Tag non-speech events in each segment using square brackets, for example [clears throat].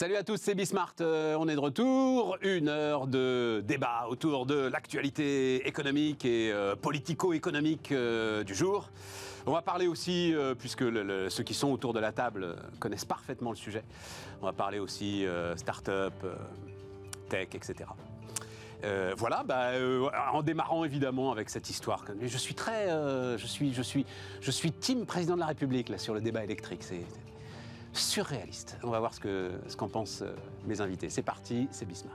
Salut à tous, c'est Bismart. Euh, on est de retour. Une heure de débat autour de l'actualité économique et euh, politico-économique euh, du jour. On va parler aussi, puisque ceux qui sont autour de la table connaissent parfaitement le sujet, on va parler aussi start-up, tech, etc. voilà, bah, en démarrant évidemment avec cette histoire. Je suis très, je suis, je suis, je suis team président de la République là sur le débat électrique. C'est surréaliste. On va voir ce qu'en ce pensent euh, mes invités. C'est parti, c'est Bismart.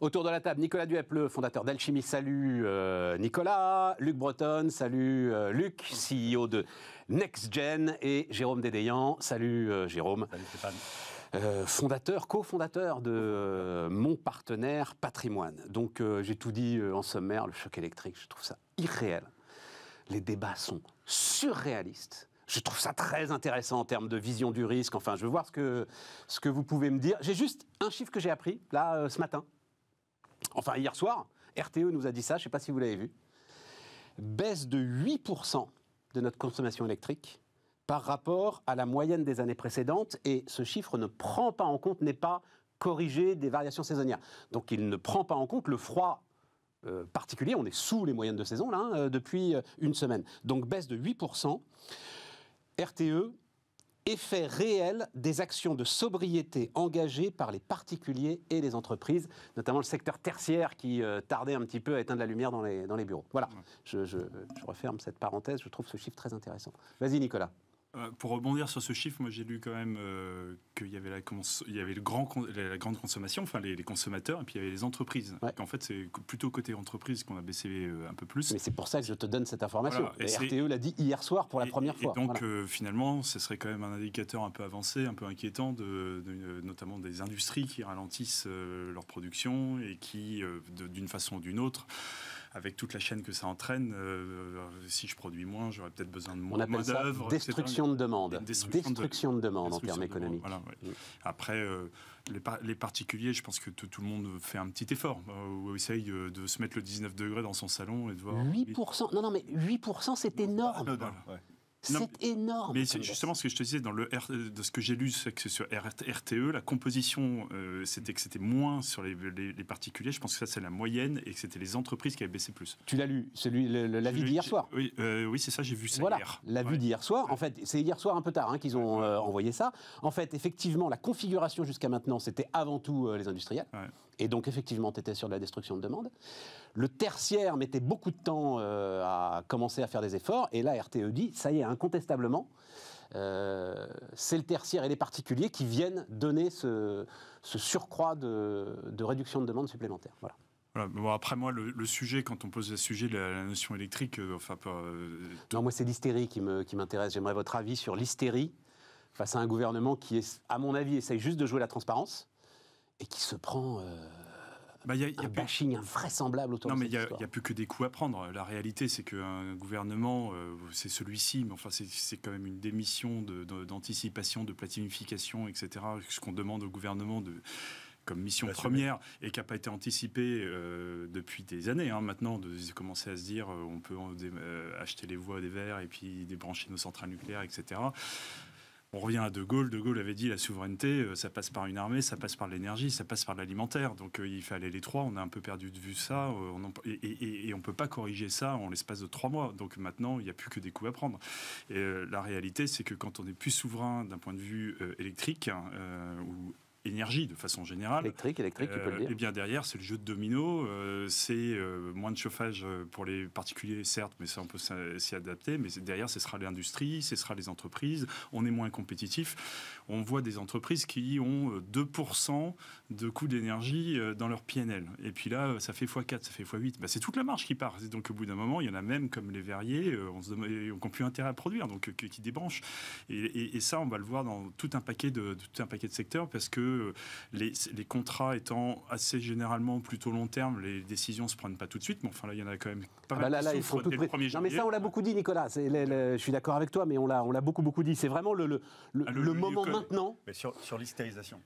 Autour de la table, Nicolas Duep, fondateur d'Alchimie, salut euh, Nicolas. Luc Breton, salut euh, Luc, CEO de NextGen. Et Jérôme Dédéian, salut Jérôme. Salut Stéphane. fondateur, cofondateur de mon partenaire patrimoine. Donc j'ai tout dit en sommaire, le choc électrique, je trouve ça irréel les débats sont surréalistes. Je trouve ça très intéressant en termes de vision du risque. Enfin, je veux voir ce que, ce que vous pouvez me dire. J'ai juste un chiffre que j'ai appris, là, euh, ce matin. Enfin, hier soir, RTE nous a dit ça, je ne sais pas si vous l'avez vu. Baisse de 8% de notre consommation électrique par rapport à la moyenne des années précédentes. Et ce chiffre ne prend pas en compte, n'est pas corrigé des variations saisonnières. Donc il ne prend pas en compte le froid euh, On est sous les moyennes de saison, là, euh, depuis euh, une semaine. Donc, baisse de 8%. RTE, effet réel des actions de sobriété engagées par les particuliers et les entreprises, notamment le secteur tertiaire qui tardait un petit peu à éteindre la lumière dans les, dans les bureaux. Voilà, je referme cette parenthèse, je trouve ce chiffre très intéressant. Vas-y Nicolas. Euh, pour rebondir sur ce chiffre, moi j'ai lu quand même euh, qu'il y avait, la, il y avait le grand, la grande consommation, enfin les, consommateurs, et puis il y avait les entreprises. En fait, c'est plutôt côté entreprise qu'on a baissé euh, un peu plus. Mais c'est pour ça que je te donne cette information. Voilà. RTE l'a dit hier soir pour la première fois. donc finalement, ce serait quand même un indicateur un peu avancé, un peu inquiétant, de, notamment des industries qui ralentissent leur production et qui, d'une façon ou d'une autre, avec toute la chaîne que ça entraîne, euh, si je produis moins, j'aurais peut-être besoin de moins d'œuvres. On appelle ça destruction de demande. Destruction, de, demande en termes économiques. Mm. Après, euh, les, particuliers, je pense que tout le monde fait un petit effort, euh, ou essaye de se mettre le 19 degrés dans son salon et de voir... 8%, non, non, mais 8%, c'est énorme. C'est énorme. Mais justement, ce que je te disais dans le de ce que j'ai lu, c'est que sur RTE, la composition, euh, c'était que c'était moins sur les, particuliers. Je pense que ça, c'est la moyenne et que c'était les entreprises qui avaient baissé plus. Tu l'as lu, celui, l'avis d'hier soir. Oui, euh, oui c'est ça, j'ai vu ça voilà, L'avis d'hier soir. En fait, c'est hier soir un peu tard hein, qu'ils ont euh, envoyé ça. En fait, effectivement, la configuration jusqu'à maintenant, c'était avant tout les industriels. Et donc, effectivement, tu étais sur de la destruction de demande. Le tertiaire mettait beaucoup de temps euh, à commencer à faire des efforts, et là RTE dit, ça y est, incontestablement, euh, c'est le tertiaire et les particuliers qui viennent donner ce, surcroît de, réduction de demande supplémentaire. Voilà. après moi, le, sujet, quand on pose le sujet, de la notion électrique, euh, enfin... moi, c'est l'hystérie qui m'intéresse. Qui J'aimerais votre avis sur l'hystérie face à un gouvernement qui, est, à mon avis, essaye juste de jouer la transparence et qui se prend... Ah bah, y a, un bashing invraisemblable autour non, mais il n'y a, plus que des coups à prendre. La réalité, c'est qu'un gouvernement, euh, c'est celui-ci, mais enfin, c'est quand même une démission d'anticipation, de, platinification, etc. Ce qu'on demande au gouvernement de comme mission première et qui n'a pas été anticipée euh, depuis des années hein, maintenant, de commencer à se dire euh, on peut acheter les voies des verts et puis débrancher nos centrales nucléaires, etc on revient à De Gaulle. De Gaulle avait dit la souveraineté, euh, ça passe par une armée, ça passe par l'énergie, ça passe par l'alimentaire. Donc euh, il fallait les trois. On a un peu perdu de vue ça. Euh, et on ne et, on peut pas corriger ça en l'espace de trois mois. Donc maintenant, il n'y a plus que des coups à prendre. la réalité, c'est que quand on est plus souverain d'un point de vue électrique hein, ou énergie de façon générale. Électrique, électrique, Et euh, eh bien derrière, c'est le jeu de domino, euh, c'est euh, moins de chauffage pour les particuliers, certes, mais ça on peut s'y adapter. Mais derrière, ce sera l'industrie, ce sera les entreprises. On est moins compétitif. On voit des entreprises qui ont 2% de coût d'énergie dans leur PNL. Et puis là, ça fait x4, ça fait x8. Bah, c'est toute la marge qui part. Donc au bout d'un moment, il y en a même comme les verriers, on se plus intérêt à produire, donc qui débranchent. Et, ça, on va le voir dans tout un paquet de, tout un paquet de secteurs parce que euh, les, contrats étant assez généralement plutôt long terme, les décisions ne se prennent pas tout de suite. Mais enfin, là, il y en a quand même pas ah mal bah il mais ça, on l'a beaucoup dit, Nicolas. je suis d'accord avec toi, mais on l'a beaucoup, beaucoup dit. C'est vraiment le, ah, moment maintenant. Mais sur, sur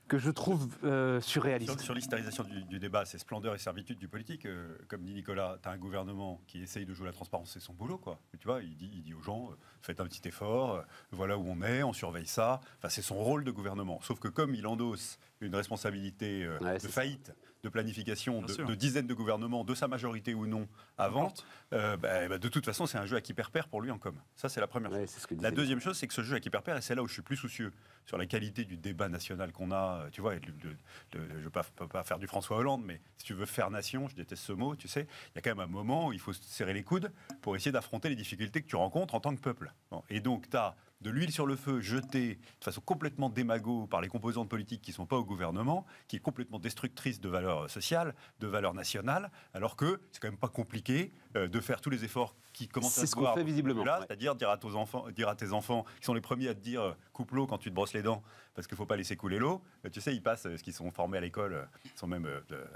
Que je trouve euh, surréaliste. Sur, sur du, débat, c'est splendeur et servitude du politique. Euh, comme dit Nicolas, tu as un gouvernement qui essaye de jouer la transparence, c'est son boulot, quoi. tu vois, il dit, il dit aux gens, faites un petit effort, voilà où on est, on surveille ça. Enfin, c'est son rôle de gouvernement. Sauf que comme il endosse une responsabilité euh, de faillite, de planification de, de, dizaines de gouvernements, de sa majorité ou non, avant. Euh, bah, bah, de toute façon, c'est un jeu à qui perd-perd pour lui en com. Ça, c'est la première chose. la deuxième chose, c'est que ce jeu à qui perd-perd, et c'est là où je suis plus soucieux sur la qualité du débat national qu'on a. Euh, tu vois, je ne peux pas faire du François Hollande, mais si tu veux faire nation, je déteste ce mot, tu sais, il y a quand même un moment où il faut serrer les coudes pour essayer d'affronter les difficultés que tu rencontres en tant que peuple. Et donc, tu as de l'huile sur le feu jetée de façon complètement démago par les composantes politiques qui ne sont pas au gouvernement, qui est complètement destructrice de valeurs euh, sociales, de valeurs nationales, alors que c'est quand même pas compliqué euh, de faire tous les efforts qui commencent à se ce qu'on fait visiblement. Là, c'est-à-dire dire à tes enfants, dire à tes enfants qui sont les premiers à te dire euh, coupe l'eau quand tu te brosses les dents parce qu'il faut pas laisser couler l'eau. Euh, tu sais, ils passent ce qu'ils sont formés à l'école, ils sont même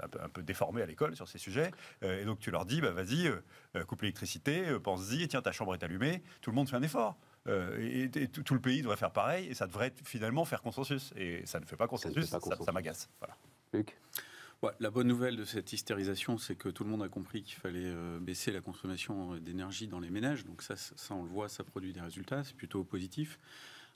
un, peu, déformés à l'école sur ces sujets. et donc tu leur dis bah vas-y, coupe l'électricité, pense-y, tiens ta chambre est allumée, tout le monde fait un effort. et, tout, le pays devrait faire pareil, et ça devrait finalement faire consensus. Et ça ne fait pas consensus, ça, ça, m'agace. Luc la bonne nouvelle de cette hystérisation, c'est que tout le monde a compris qu'il fallait euh, baisser la consommation euh, d'énergie dans les ménages. Donc ça, on le voit, ça produit des résultats, c'est plutôt positif.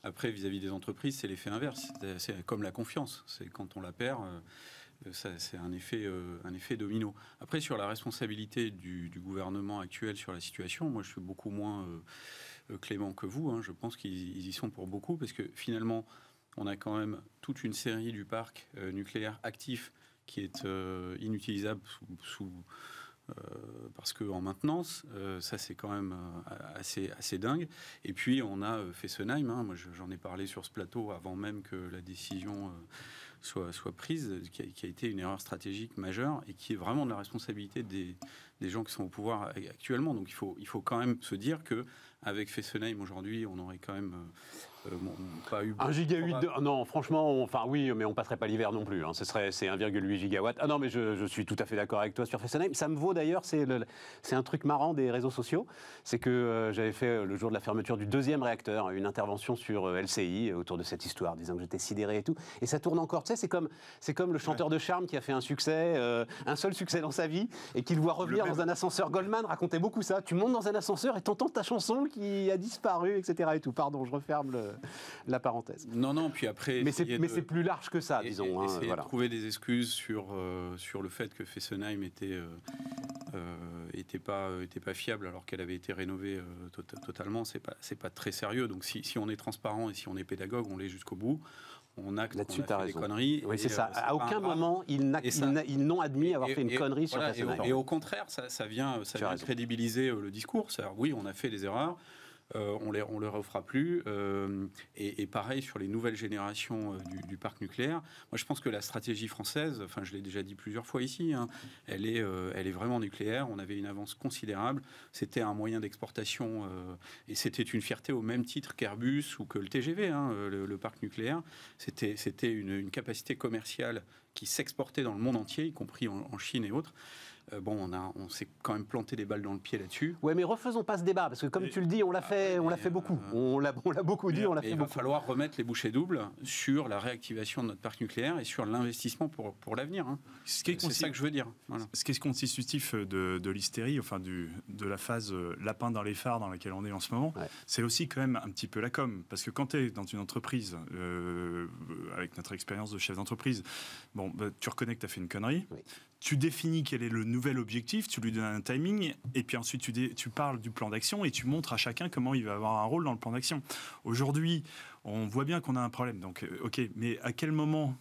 Après, vis-à-vis des entreprises, c'est l'effet inverse. C'est comme la confiance. C'est quand on la perd, euh, c'est un effet, un effet domino. Après, sur la responsabilité du, gouvernement actuel sur la situation, moi, je suis beaucoup moins clément que vous. Hein. Je pense qu'ils y sont pour beaucoup parce que finalement, on a quand même toute une série du parc nucléaire actif qui est euh, inutilisable sous, euh, parce que en maintenance, euh, ça c'est quand même assez, assez dingue. Et puis on a Fessenheim, moi j'en ai parlé sur ce plateau avant même que la décision soit, soit prise, qui a, été une erreur stratégique majeure et qui est vraiment de la responsabilité des, des, gens qui sont au pouvoir actuellement. Donc il faut, il faut quand même se dire que avec Fessenheim aujourd'hui, on aurait quand même euh, pas eu. Un gigawatt Non, franchement, enfin oui, mais on passerait pas l'hiver non plus. Hein. Ce serait c'est 1,8 gigawatt. Ah non, mais je, suis tout à fait d'accord avec toi sur Fessenheim. Ça me vaut d'ailleurs, c'est le... c'est un truc marrant des réseaux sociaux, c'est que euh, j'avais fait euh, le jour de la fermeture du deuxième réacteur une intervention sur LCI autour de cette histoire, disant que j'étais sidéré et tout. Et ça tourne encore. Tu sais, c'est comme c'est comme le chanteur de charme qui a fait un succès, un seul succès dans sa vie, et qu'il le voit revenir dans un ascenseur. Goldman racontait beaucoup ça. Tu montes dans un ascenseur et t'entends ta chanson qui a disparu, etc. Et tout. Pardon, je referme le. Euh, la parenthèse. Non, non, puis après. Mais c'est plus large que ça, disons. Hein, trouver des excuses sur, euh, sur le fait que Fessenheim était, euh, était, pas, était pas fiable alors qu'elle avait été rénovée totalement, c'est pas, pas très sérieux. Donc si, on est transparent et si on est pédagogue, on l'est jusqu'au bout on acte là on a des conneries. Oui, c'est ça. À aucun moment ils, n'ont admis avoir fait une connerie sur la et, au contraire, ça, vient, ça vient crédibiliser le discours. oui, on a fait des erreurs. Euh, on ne leur offra plus. Euh, et, pareil sur les nouvelles générations euh, du, parc nucléaire. Moi, je pense que la stratégie française, je l'ai déjà dit plusieurs fois ici, hein, elle, est, vraiment nucléaire. On avait une avance considérable. C'était un moyen d'exportation et c'était une fierté au même titre qu'Airbus ou que le TGV, hein, le, parc nucléaire. C'était une, capacité commerciale qui s'exportait dans le monde entier, y compris en Chine et autres. Euh, bon, on, a, s'est quand même planté des balles dans le pied là-dessus. Ouais, mais refaisons pas ce débat, parce que comme tu le dis, on l'a ah fait, on l'a fait beaucoup. Euh, on l'a beaucoup dit, on l'a fait beaucoup. Il va falloir remettre les bouchées doubles sur la réactivation de notre parc nucléaire et sur l'investissement pour, pour l'avenir. Hein. Ce qui est, ça que je veux dire. Ce qui est constitutif de, de l'hystérie, enfin du, de la phase euh, lapin dans les phares dans laquelle on est en ce moment, c'est aussi quand même un petit peu la com. Parce que quand tu es dans une entreprise, avec notre expérience de chef d'entreprise, bon, bah, tu reconnais que tu as fait une connerie, tu définis quel est le nouvel objectif, tu lui donnes un timing, et puis ensuite tu, tu parles du plan d'action et tu montres à chacun comment il va avoir un rôle dans le plan d'action. Aujourd'hui, on voit bien qu'on a un problème, donc euh, ok, mais à quel moment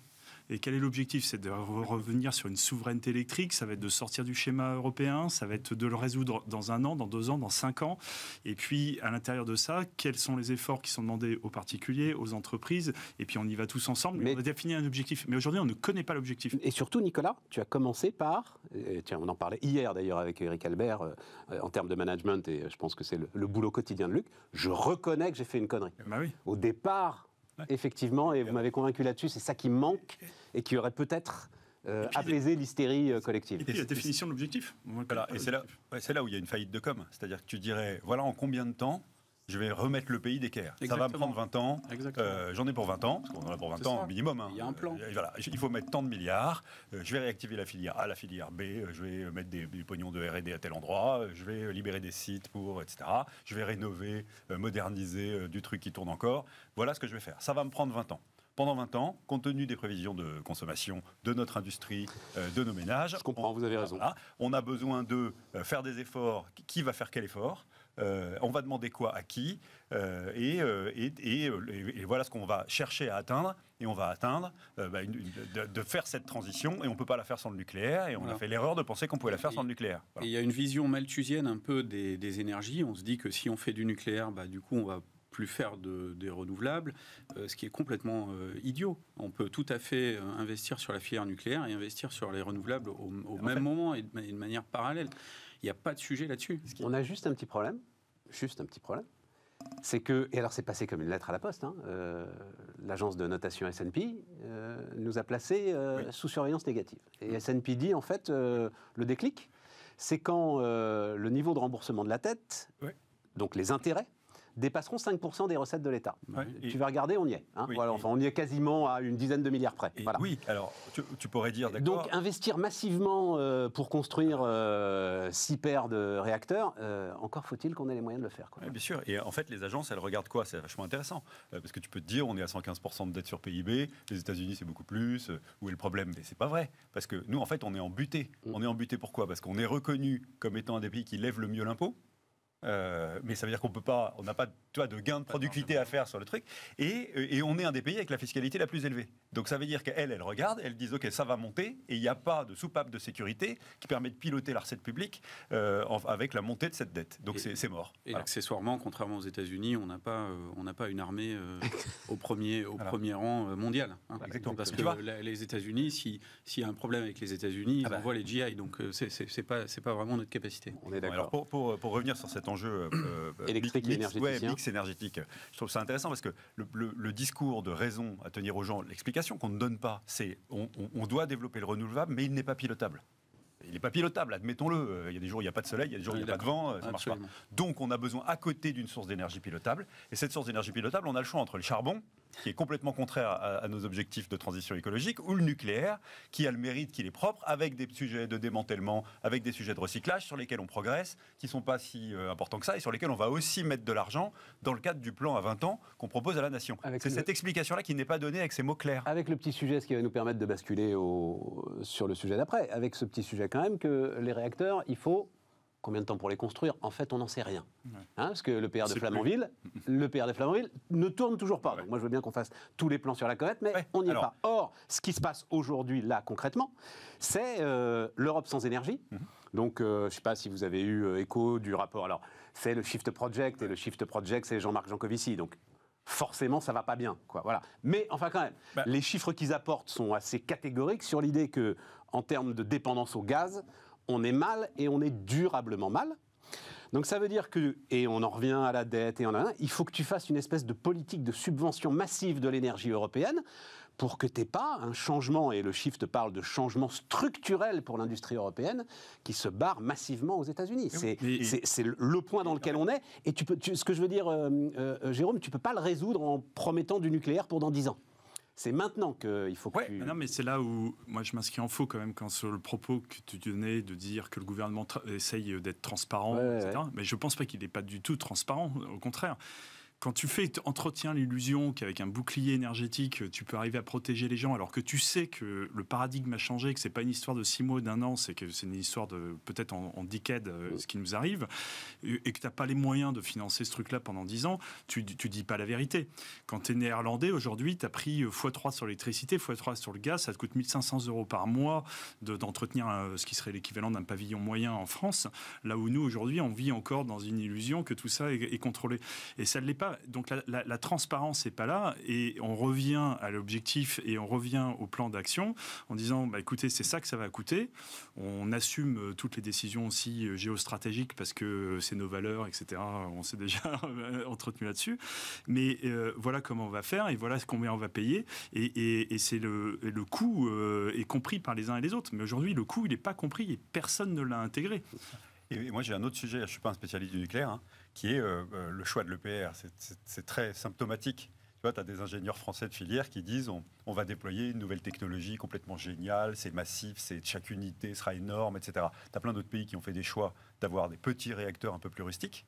et quel est l'objectif C'est de revenir sur une souveraineté électrique, ça va être de sortir du schéma européen, ça va être de le résoudre dans un an, dans deux ans, dans cinq ans. Et puis, à l'intérieur de ça, quels sont les efforts qui sont demandés aux particuliers, aux entreprises Et puis, on y va tous ensemble. Mais... On définir un objectif. Mais aujourd'hui, on ne connaît pas l'objectif. Et surtout, Nicolas, tu as commencé par, tiens, on en parlait hier d'ailleurs avec Eric Albert, euh, euh, en termes de management, et euh, je pense que c'est le, boulot quotidien de Luc, je reconnais que j'ai fait une connerie. Bah oui. Au départ, Effectivement, et, vous m'avez convaincu là-dessus, c'est ça qui manque et qui aurait peut-être euh, apaisé l'hystérie euh, collective. Et puis la définition de l'objectif. et c'est là, là, où il y a une faillite de com. C'est-à-dire que tu dirais, voilà en combien de temps je vais remettre le pays d'équerre. Ça va me prendre 20 ans. Euh, j'en ai pour 20 ans, parce qu'on en a pour 20 ans au minimum. Hein. Euh, Il faut mettre tant de milliards. Euh, je vais réactiver la filière A, la filière B. Je vais mettre des, du pognon de R&D à tel endroit. Je vais libérer des sites pour, etc. Je vais rénover, moderniser du truc qui tourne encore. Voilà ce que je vais faire. Ça va me prendre 20 ans pendant 20 ans, compte tenu des prévisions de consommation de notre industrie, de nos ménages. Je comprends, vous avez raison. on a besoin de faire des efforts. Qui va faire quel effort euh, on va demander quoi à qui, euh, euh, et, voilà ce qu'on va chercher à atteindre, et on va atteindre bah, de, faire cette transition, et on ne peut pas la faire sans le nucléaire, et on a fait l'erreur de penser qu'on pouvait la faire sans le nucléaire. il y a une vision malthusienne un peu des, énergies, on se dit que si on fait du nucléaire, bah, du coup on va plus faire de, des renouvelables, euh, ce qui est complètement euh, idiot. On peut tout à fait euh, investir sur la filière nucléaire et investir sur les renouvelables au, même moment et de, manière parallèle. Il n'y a pas de sujet là-dessus. On a juste un petit problème, juste un petit problème. C'est que, et alors c'est passé comme une lettre à la poste, hein, l'agence de notation SP nous a placés sous surveillance négative. Et SP dit en fait le déclic, c'est quand le niveau de remboursement de la tête, donc les intérêts, dépasseront 5% des recettes de l'État. tu vas regarder, on y est. Hein. voilà, on y est quasiment à une dizaine de milliards près. Oui, alors tu, pourrais dire, Donc investir massivement euh, pour construire euh, six paires de réacteurs, euh, encore faut-il qu'on ait les moyens de le faire. Quoi. bien sûr. Et en fait, les agences, elles regardent quoi C'est vachement intéressant. parce que tu peux te dire, on est à 115% de dette sur PIB, les États-Unis, c'est beaucoup plus. où est le problème Mais c'est pas vrai. Parce que nous, en fait, on est en butée. Mm. On est en butée pourquoi Parce qu'on est reconnu comme étant un des pays qui lève le mieux l'impôt. Euh, mais ça veut dire qu'on peut pas, on n'a pas de gain de productivité à faire sur le truc. Et, et, on est un des pays avec la fiscalité la plus élevée. Donc ça veut dire qu'elle, elle regarde, elle dit ok, ça va monter, et il n'y a pas de soupape de sécurité qui permet de piloter la recette publique euh, avec la montée de cette dette. Donc c'est mort. Et accessoirement, contrairement aux États-Unis, on n'a pas, euh, on n'a pas une armée [laughs] au premier, au premier rang mondial. Hein. Exactement. Parce que les États-Unis, s'il y a un problème avec les États-Unis, on ah bah. voit les GI. Donc c'est pas, c'est pas vraiment notre capacité. On est d'accord. Pour, pour, pour revenir sur cet enjeu enjeux euh, euh, euh, mix, énergétique. Je trouve ça intéressant parce que le, discours de raison à tenir aux gens, l'explication qu'on ne donne pas, c'est on, doit développer le renouvelable, mais il n'est pas pilotable il n'est pas pilotable, admettons-le. Il y a des jours où il n'y a pas de soleil, il y a des jours où il n'y a pas de vent, ça marche pas. Donc on a besoin à côté d'une source d'énergie pilotable. Et cette source d'énergie pilotable, on a le choix entre le charbon, qui est complètement contraire à, nos objectifs de transition écologique, ou le nucléaire, qui a le mérite qu'il est propre, avec des sujets de démantèlement, avec des sujets de recyclage sur lesquels on progresse, qui ne sont pas si euh, importants que ça, et sur lesquels on va aussi mettre de l'argent dans le cadre du plan à 20 ans qu'on propose à la nation. C'est cette explication-là qui n'est pas donnée avec ces mots clairs. Avec le petit sujet, ce qui va nous permettre de basculer sur le sujet d'après, avec ce petit sujet quand même que les réacteurs, il faut Combien de temps pour les construire En fait, on n'en sait rien. Hein, parce que le PR de Flamanville, [laughs] le PR de Flamanville ne tourne toujours pas. Donc moi, je veux bien qu'on fasse tous les plans sur la comète, mais on n'y est pas. Or, ce qui se passe aujourd'hui, là, concrètement, c'est euh, l'Europe sans énergie. Mhm. Donc, euh, je ne sais pas si vous avez eu euh, écho du rapport. Alors, c'est le Shift Project, et le Shift Project, c'est Jean-Marc Jancovici. Donc, forcément, ça va pas bien. Quoi. Voilà. Mais enfin, quand même, bah les chiffres qu'ils apportent sont assez catégoriques sur l'idée que, en termes de dépendance au gaz, on est mal et on est durablement mal. Donc ça veut dire que, et on en revient à la dette, et il faut que tu fasses une espèce de politique de subvention massive de l'énergie européenne pour que tu pas un changement, et le shift parle de changement structurel pour l'industrie européenne, qui se barre massivement aux États-Unis. C'est le point dans lequel on est. Et tu peux, ce que je veux dire, euh, euh, Jérôme, tu peux pas le résoudre en promettant du nucléaire pour dans 10 ans. C'est maintenant qu'il faut que ouais, Non, mais c'est là où moi je m'inscris en faux quand même quand sur le propos que tu donnais de dire que le gouvernement essaye d'être transparent, etc. Mais je pense pas qu'il n'est pas du tout transparent, au contraire quand tu fais, entretiens l'illusion qu'avec un bouclier énergétique, tu peux arriver à protéger les gens, alors que tu sais que le paradigme a changé, que c'est pas une histoire de six mois, d'un an, c'est que c'est une histoire de peut-être en, en euh, ce qui nous arrive, et, que que n'as pas les moyens de financer ce truc-là pendant dix ans, tu, ne dis pas la vérité. Quand tu es néerlandais, aujourd'hui, tu as pris x3 euh, sur l'électricité, x3 sur le gaz, ça te coûte 1500 euros par mois d'entretenir euh, ce qui serait l'équivalent d'un pavillon moyen en France, là où nous, aujourd'hui, on vit encore dans une illusion que tout ça est contrôlé. Et ça ne l'est pas. Donc la, transparence n'est pas là et on revient à l'objectif et on revient au plan d'action en disant bah, écoutez, c'est ça que ça va coûter. On assume euh, toutes les décisions aussi euh, géostratégiques parce que c'est nos valeurs, etc. On s'est déjà [laughs] entretenu là-dessus. Mais euh, voilà comment on va faire et voilà combien on va payer. Et, c'est le, coût est compris par les uns et les autres. Mais aujourd'hui, le coût, il n'est pas compris et personne ne l'a intégré. Et moi, j'ai un autre sujet. Je ne suis pas un spécialiste du nucléaire. Hein qui est euh, euh, le choix de l'EPR. C'est très symptomatique. Tu vois, tu as des ingénieurs français de filière qui disent on, va déployer une nouvelle technologie complètement géniale, c'est massif, c'est chaque unité sera énorme, etc. Tu as plein d'autres pays qui ont fait des choix d'avoir des petits réacteurs un peu plus rustiques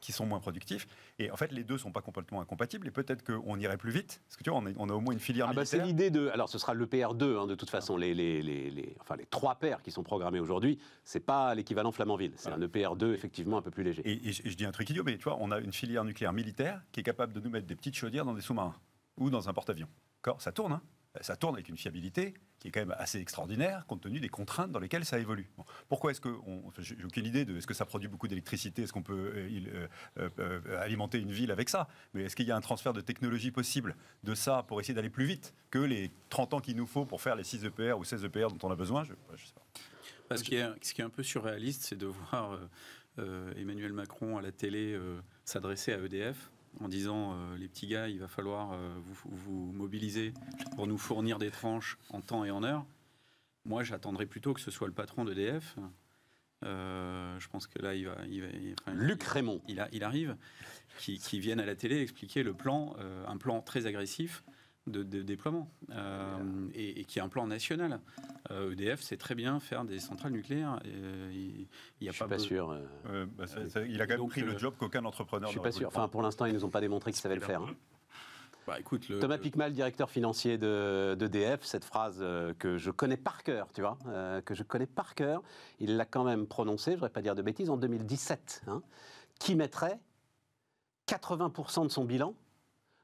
qui sont moins productifs. Et en fait, les deux ne sont pas complètement incompatibles. Et peut-être qu'on irait plus vite. Parce que tu vois, on, a au moins une filière ah bah, C'est l'idée de. Alors, ce sera lepr 2 hein, de toute façon. Les, les, enfin, les trois paires qui sont programmés aujourd'hui, ce n'est pas l'équivalent Flamanville. C'est un EPR2, effectivement, un peu plus léger. Et, je dis un truc idiot, mais tu vois, on a une filière nucléaire militaire qui est capable de nous mettre des petites chaudières dans des sous-marins ou dans un porte-avions. Ça tourne, hein euh, ça tourne avec une fiabilité qui est quand même assez extraordinaire compte tenu des contraintes dans lesquelles ça évolue. Pourquoi est-ce que j'ai aucune idée de est-ce que ça produit beaucoup d'électricité, est-ce qu'on peut euh, euh, alimenter une ville avec ça, mais est-ce qu'il y a un transfert de technologie possible de ça pour essayer d'aller plus vite que les 30 ans qu'il nous faut pour faire les 6 EPR ou 16 EPR dont on a besoin Je, sais pas. Parce ce qui est un peu surréaliste, c'est de voir Emmanuel Macron à la télé s'adresser à EDF en disant euh, les petits gars, il va falloir euh, vous, mobiliser pour nous fournir des tranches en temps et en heure. Moi, j'attendrai plutôt que ce soit le patron d'EDF. Euh, je pense que là, il va. Luc Raymond. Il, arrive, qui, qui, vienne à la télé expliquer le plan, euh, un plan très agressif de, déploiement euh, et, qui a un plan national. EDF euh, e sait très bien faire des centrales nucléaires. Euh, il n'y a je pas. suis pas sûr. Bah, il a quand même pris le job qu'aucun entrepreneur. Je suis pas sûr. Enfin, pour l'instant, ils ne nous ont pas démontré qu'ils savaient le faire. Hein. Bah, Thomas Picmal, directeur financier de, cette phrase que je connais par cœur, tu vois, que je connais par cœur, il l'a quand même prononcée, je ne voudrais pas dire de bêtises, en 2017, hein. qui mettrait 80% de son bilan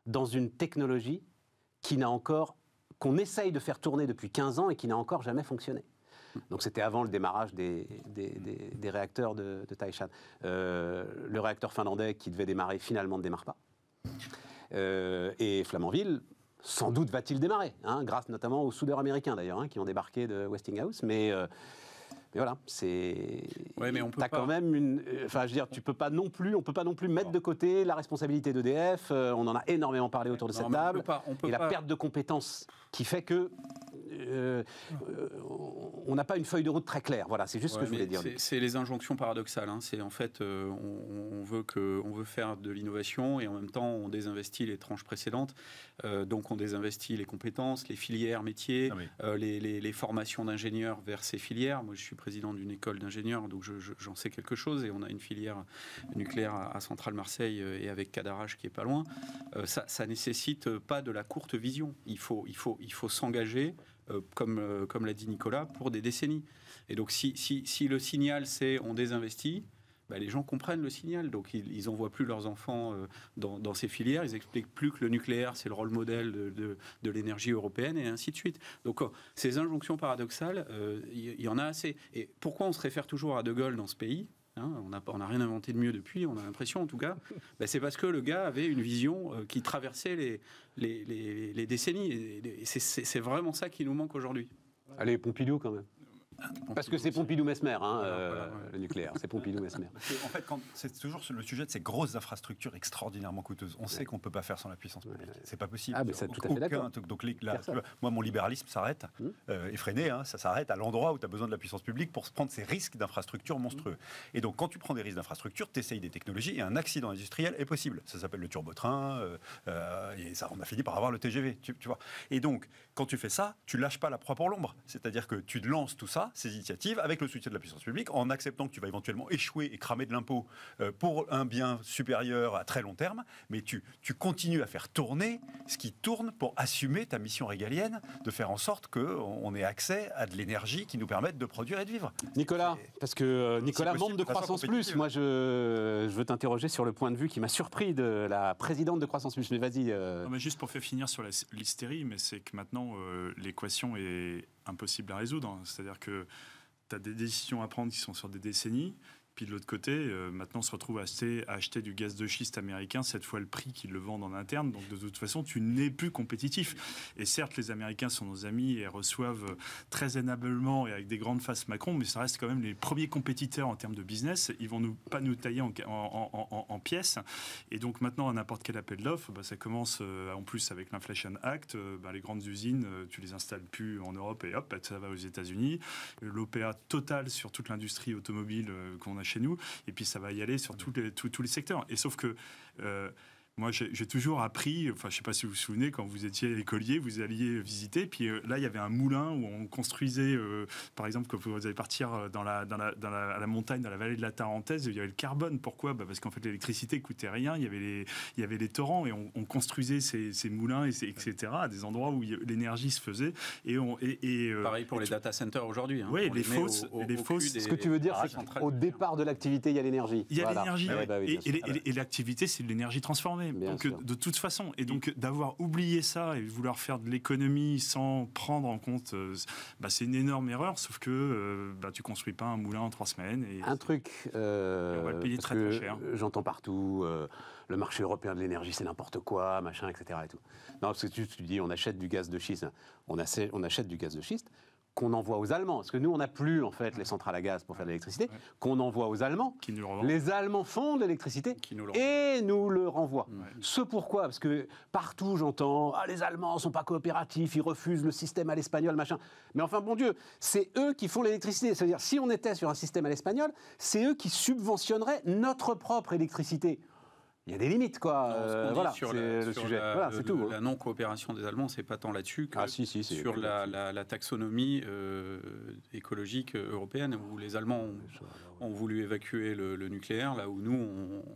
dans une technologie qui n'a encore qu'on essaye de faire tourner depuis 15 ans et qui n'a encore jamais fonctionné. Donc c'était avant le démarrage des, des, réacteurs de, Taishan. Euh, le réacteur finlandais qui devait démarrer finalement ne démarre pas. Euh, et Flamanville, sans doute va-t-il démarrer, hein, grâce notamment aux soudeurs américains d'ailleurs, hein, qui ont débarqué de Westinghouse. Mais euh, mais voilà, c'est. as quand même une. Euh, enfin, je veux dire, tu peux pas non plus, on peut pas non plus mettre de côté la responsabilité d'EDF. Euh, on en a énormément parlé autour de cette table. et la perte de compétences qui fait que euh, on n'a pas une feuille de route très claire. Voilà, c'est juste ce que je voulais dire. C'est les injonctions paradoxales. Hein. C'est en fait, euh, on, veut que, on veut faire de l'innovation et en même temps, on désinvestit les tranches précédentes. Euh, donc, on désinvestit les compétences, les filières métiers, ah les, formations d'ingénieurs vers ces filières. Moi, je suis président d'une école d'ingénieurs, donc j'en sais quelque chose. Et on a une filière nucléaire à, Centrale Marseille et avec Cadarache qui est pas loin. ça, ça nécessite pas de la courte vision. Il faut, il faut, il faut s'engager euh, euh, comme, l'a dit Nicolas, pour des décennies. Et donc, si, le signal, c'est on désinvestit, bah, les gens comprennent le signal. Donc, ils n'envoient plus leurs enfants euh, dans, ces filières. Ils expliquent plus que le nucléaire, c'est le rôle modèle de, l'énergie européenne et ainsi de suite. Donc, ces injonctions paradoxales, il y, en a assez. Et pourquoi on se réfère toujours à De Gaulle dans ce pays Hein, on n'a rien inventé de mieux depuis, on a l'impression en tout cas. [laughs] Ben, c'est parce que le gars avait une vision euh, qui traversait les, décennies. et c'est vraiment ça qui nous manque aujourd'hui. Allez, Pompidou quand même. Parce que c'est Pompidou-Mesmer, hein, euh, le nucléaire, c'est Pompidou-Mesmer. en fait, c'est toujours le sujet de ces grosses infrastructures extraordinairement coûteuses. On sait qu'on ne peut pas faire sans la puissance publique. Ce C'est pas possible. Ah, mais tout à fait Donc, moi, mon libéralisme s'arrête, hmm. euh, effréné, hein. ça s'arrête à l'endroit où tu as besoin de la puissance publique pour se prendre ces risques d'infrastructures hmm. monstrueux. Et donc, quand tu prends des risques d'infrastructures, tu essayes des technologies et un accident industriel est possible. Ça s'appelle le turbotrain, euh, et ça, on a fini par avoir le TGV, tu, vois. Et donc, quand tu fais ça, tu lâches pas la proie pour l'ombre. C'est-à-dire que tu lances tout ça ces initiatives, avec le soutien de la puissance publique, en acceptant que tu vas éventuellement échouer et cramer de l'impôt euh, pour un bien supérieur à très long terme, mais tu, tu continues à faire tourner ce qui tourne pour assumer ta mission régalienne de faire en sorte qu'on ait accès à de l'énergie qui nous permette de produire et de vivre. Nicolas, parce que euh, Nicolas, membre de Croissance Plus, moi je, je veux t'interroger sur le point de vue qui m'a surpris de la présidente de Croissance Plus. Mais vas-y. Euh. Juste pour faire finir sur l'hystérie, mais c'est que maintenant l'équation est impossible à résoudre. C'est-à-dire que tu as des décisions à prendre qui sont sur des décennies, puis de l'autre côté, euh, maintenant, on se retrouve à acheter, acheter, du gaz de schiste américain, cette fois le prix qu'ils le vendent en interne. Donc de toute façon, tu n'es plus compétitif. Et certes, les Américains sont nos amis et reçoivent euh, très aimablement et avec des grandes faces Macron, mais ça reste quand même les premiers compétiteurs en termes de business. Ils vont nous, pas nous tailler en, pièces. Et donc maintenant, à n'importe quel appel d'offres, bah, ça commence euh, en plus avec l'Inflation Act. Bah, les grandes usines, tu les installes plus en Europe et hop, bah, ça va aux États-Unis. L'OPA total sur toute l'industrie automobile qu'on a chez nous, et puis ça va y aller sur tous les, tous, tous les secteurs. Et sauf que euh, moi, j'ai toujours appris, enfin, je ne sais pas si vous vous souvenez, quand vous étiez écolier, vous alliez visiter, puis euh, là, il y avait un moulin où on construisait, euh, par exemple, quand vous allez partir euh, dans la, à la, montagne, dans la vallée de la Tarentaise, il y avait le carbone. Pourquoi bah Parce qu'en fait, l'électricité coûtait rien, il y avait les, il y avait les torrents, et on, construisait ces, moulins, et etc., à des endroits où l'énergie se faisait. Et on, et, Pareil pour les data centers aujourd'hui. Hein. Oui, les, fausses. fausses. Ce que tu veux dire, c'est qu'au départ de l'activité, il y a l'énergie. Il y a l'énergie. et l'activité, c'est de l'énergie transformée de toute façon, et donc d'avoir oublié ça et vouloir faire de l'économie sans prendre en compte, euh, bah, c'est une énorme erreur. Sauf que euh, bah, tu construis pas un moulin en trois semaines. Et un truc. Euh, on va payer très cher. J'entends partout le marché européen de l'énergie, c'est n'importe quoi, machin, etc. Et tout. Non, parce que tu, tu dis, on achète du gaz de schiste. On, on achète du gaz de schiste qu'on envoie aux Allemands, parce que nous, on n'a plus en fait les centrales à gaz pour faire de l'électricité, qu'on envoie aux Allemands. Qui nous les Allemands font de l'électricité et nous le renvoient. Ce pourquoi Parce que partout, j'entends ah, les Allemands sont pas coopératifs, ils refusent le système à l'espagnol, machin. Mais enfin, bon Dieu, c'est eux qui font l'électricité. C'est-à-dire, si on était sur un système à l'espagnol, c'est eux qui subventionneraient notre propre électricité il y a des limites, quoi. Euh, voilà, sur, le sujet. La, voilà, c'est tout, hein. la non coopération des Allemands, c'est pas tant là-dessus que ah, sur la, taxonomie euh, écologique euh, européenne où les Allemands ont, ont voulu évacuer le, nucléaire, là où nous,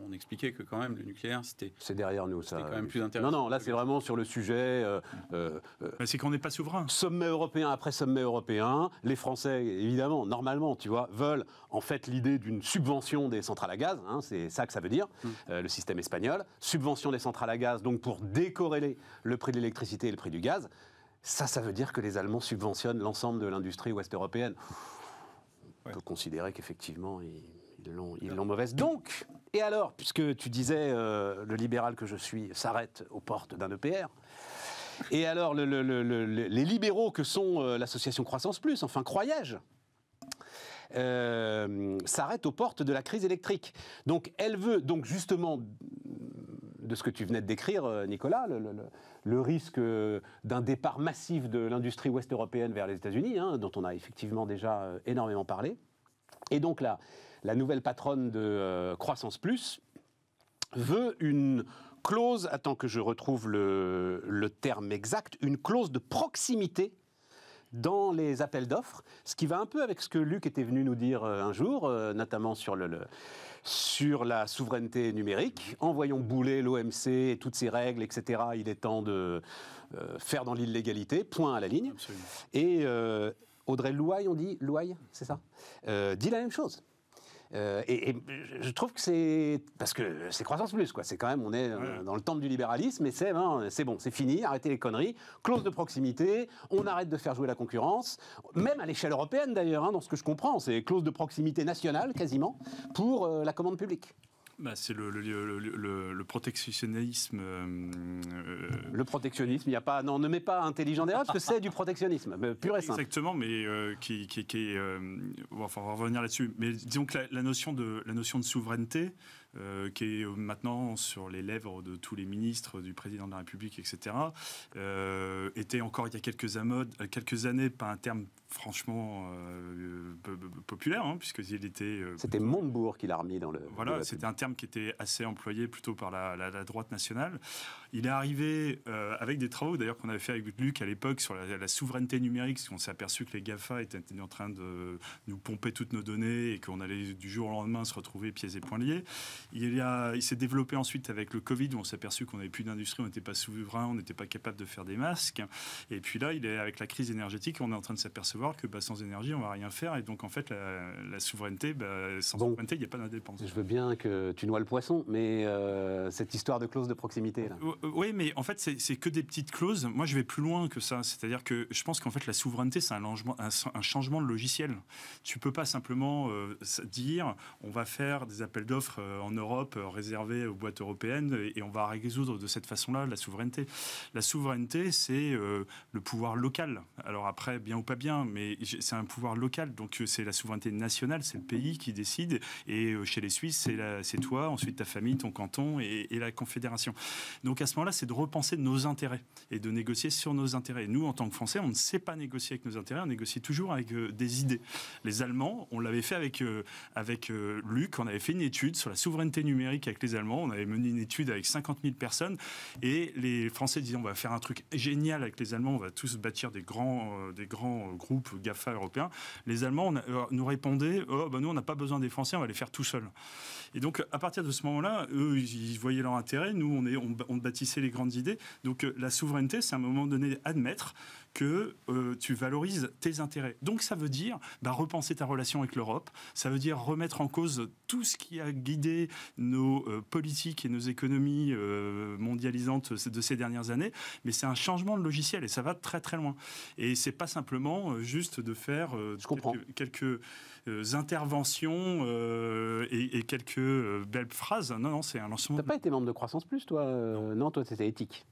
on, expliquait que quand même le nucléaire, c'était. C'est derrière nous, ça. quand même plus intéressant. Non, non, là, c'est vraiment sur le sujet. Euh, euh, euh, c'est qu'on n'est pas souverain. Sommet européen après sommet européen, les Français, évidemment, normalement, tu vois, veulent en fait l'idée d'une subvention des centrales à gaz, hein, c'est ça que ça veut dire, mm. le système espagnol, subvention des centrales à gaz, donc pour décorréler le prix de l'électricité et le prix du gaz. Ça, ça veut dire que les Allemands subventionnent l'ensemble de l'industrie ouest européenne on peut considérer qu'effectivement, ils l'ont mauvaise. Donc, et alors, puisque tu disais, euh, le libéral que je suis s'arrête aux portes d'un EPR, et alors les libéraux que sont euh, l'association Croissance Plus, enfin Croyage, je euh, s'arrête aux portes de la crise électrique. Donc elle veut, donc justement, de ce que tu venais de décrire, euh, Nicolas, le, risque euh, d'un départ massif de l'industrie ouest européenne vers les États-Unis, hein, dont on a effectivement déjà euh, énormément parlé. Et donc là, la nouvelle patronne de Croissance Plus veut une clause, attends que je retrouve le terme exact, une clause de proximité dans les appels d'offres, ce qui va un peu avec ce que Luc était venu nous dire euh, un jour, euh, notamment sur, le, sur la souveraineté numérique. Envoyons bouler l'OMC et toutes ses règles, etc., il est temps de euh, faire dans l'illégalité, point à la ligne. Et Audrey Louaille, on dit Louaille, c'est ça, dit la même chose. Euh, et, je trouve que c'est. Parce que c'est croissance plus, quoi. C'est quand même, on est euh, dans le temple du libéralisme, et c'est hein, bon, c'est fini, arrêtez les conneries, clause de proximité, on arrête de faire jouer la concurrence, même à l'échelle européenne d'ailleurs, hein, dans ce que je comprends, c'est clause de proximité nationale quasiment, pour euh, la commande publique. Bah, c'est le, le, le, protectionnisme. Euh, euh, le protectionnisme, il n'y a pas. Non, ne met pas intelligent d'erreur, parce que c'est du protectionnisme, pur et simple. Exactement, mais euh, qui. qui, enfin, on va revenir là-dessus. Mais disons que la, notion de, la notion de souveraineté, euh, qui est euh, maintenant sur les lèvres de tous les ministres, du président de la République, etc., euh, était encore il y a quelques, quelques années pas un terme franchement populaire, hein, puisque il était... c'était Montebourg qui l'a remis dans le... Voilà, c'était un terme qui était assez employé plutôt par la, droite nationale. Il est arrivé avec des travaux d'ailleurs qu'on avait fait avec Luc à l'époque sur la, la, souveraineté numérique, parce qu'on s'est aperçu que les GAFA étaient en train de nous pomper toutes nos données et qu'on allait du jour au lendemain se retrouver pieds et poings liés. Il, s'est développé ensuite avec le Covid, où on s'est aperçu qu'on n'avait plus d'industrie, on n'était pas souverain, on n'était pas capable de faire des masques. Et puis là, il est avec la crise énergétique, on est en train de s'apercevoir que bah, sans énergie, on va rien faire. Et donc, en fait, la, souveraineté, bah, sans souveraineté, il n'y a pas d'indépendance. Je veux bien que tu noies le poisson, mais euh, cette histoire de clause de proximité. Euh, euh, oui, mais en fait, c'est que des petites clauses. Moi, je vais plus loin que ça. C'est-à-dire que je pense qu'en fait, la souveraineté, c'est un, un, changement de logiciel. Tu peux pas simplement dire on va faire des appels d'offres en Europe euh, réservée aux boîtes européennes et, on va résoudre de cette façon-là la souveraineté. La souveraineté, c'est euh, le pouvoir local. Alors après, bien ou pas bien, mais c'est un pouvoir local. Donc euh, c'est la souveraineté nationale, c'est le pays qui décide. Et chez les Suisses, c'est toi, ensuite ta famille, ton canton et, la confédération. Donc à ce moment-là, c'est de repenser nos intérêts et de négocier sur nos intérêts. nous, en tant que Français, on ne sait pas négocier avec nos intérêts, on négocie toujours avec des idées. Les Allemands, on l'avait fait avec, avec Luc, on avait fait une étude sur la souveraineté numérique avec les Allemands. On avait mené une étude avec 50 000 personnes et les Français disaient on va faire un truc génial avec les Allemands, on va tous bâtir des grands, euh, des grands groupes GAFA européens. Les Allemands euh, nous répondaient oh, bah, nous, on n'a pas besoin des Français, on va les faire tout seuls. Et donc, à partir de ce moment-là, eux, ils voyaient leur intérêt. Nous, on, est, on, bâtissait les grandes idées. Donc, euh, la souveraineté, c'est à un moment donné admettre que euh, tu valorises tes intérêts. Donc, ça veut dire bah, repenser ta relation avec l'Europe. Ça veut dire remettre en cause tout ce qui a guidé nos euh, politiques et nos économies mondialisantes de ces dernières années. Mais c'est un changement de logiciel et ça va très, très loin. Et c'est pas simplement juste de faire quelques interventions euh, et, quelques euh, belles phrases. Non, non, c'est un lancement. T'as pas été membre de Croissance Plus, toi euh, Non, toi, c'était éthique.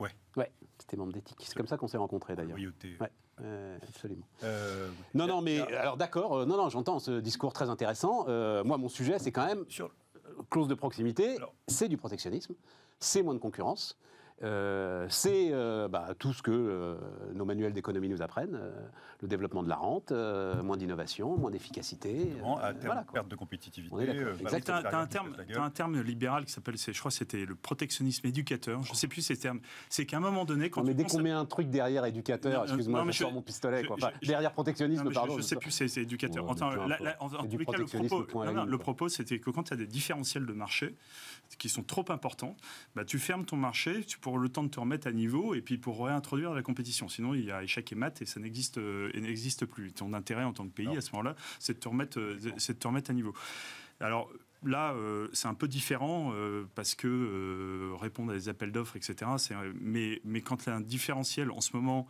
Ouais. Ouais, c'était membre d'éthique. C'est comme ça qu'on s'est rencontrés d'ailleurs. Ouais, absolument. non, non, mais alors d'accord, non, non, j'entends ce discours très intéressant. moi, mon sujet, c'est quand même. Sur... Clause de proximité, c'est du protectionnisme, c'est moins de concurrence, euh, c'est euh, bah, tout ce que euh, nos manuels d'économie nous apprennent le développement de la rente, moins d'innovation, moins d'efficacité. Voilà, perte de compétitivité. Tu bah as, un terme libéral qui s'appelle, je crois c'était le protectionnisme éducateur, je ne sais plus ces termes. C'est qu'à un moment donné. Quand on dès qu'on met un truc derrière éducateur, excuse-moi, je, mon pistolet. derrière protectionnisme, pardon. Je ne sais plus, c'est éducateur. en tout cas, le propos, c'était que quand tu as des différentiels de marché, qui sont trop importants, bah, tu fermes ton marché pour le temps de te remettre à niveau et puis pour réintroduire la compétition. Sinon, il y a échec et mat et ça n'existe n'existe plus. Ton intérêt en tant que pays, à ce moment-là, c'est de, te remettre, euh, de te remettre à niveau. Alors, Là, euh, c'est un peu différent euh, parce que euh, répondre à des appels d'offres, etc. Mais, quand il y a un différentiel en ce moment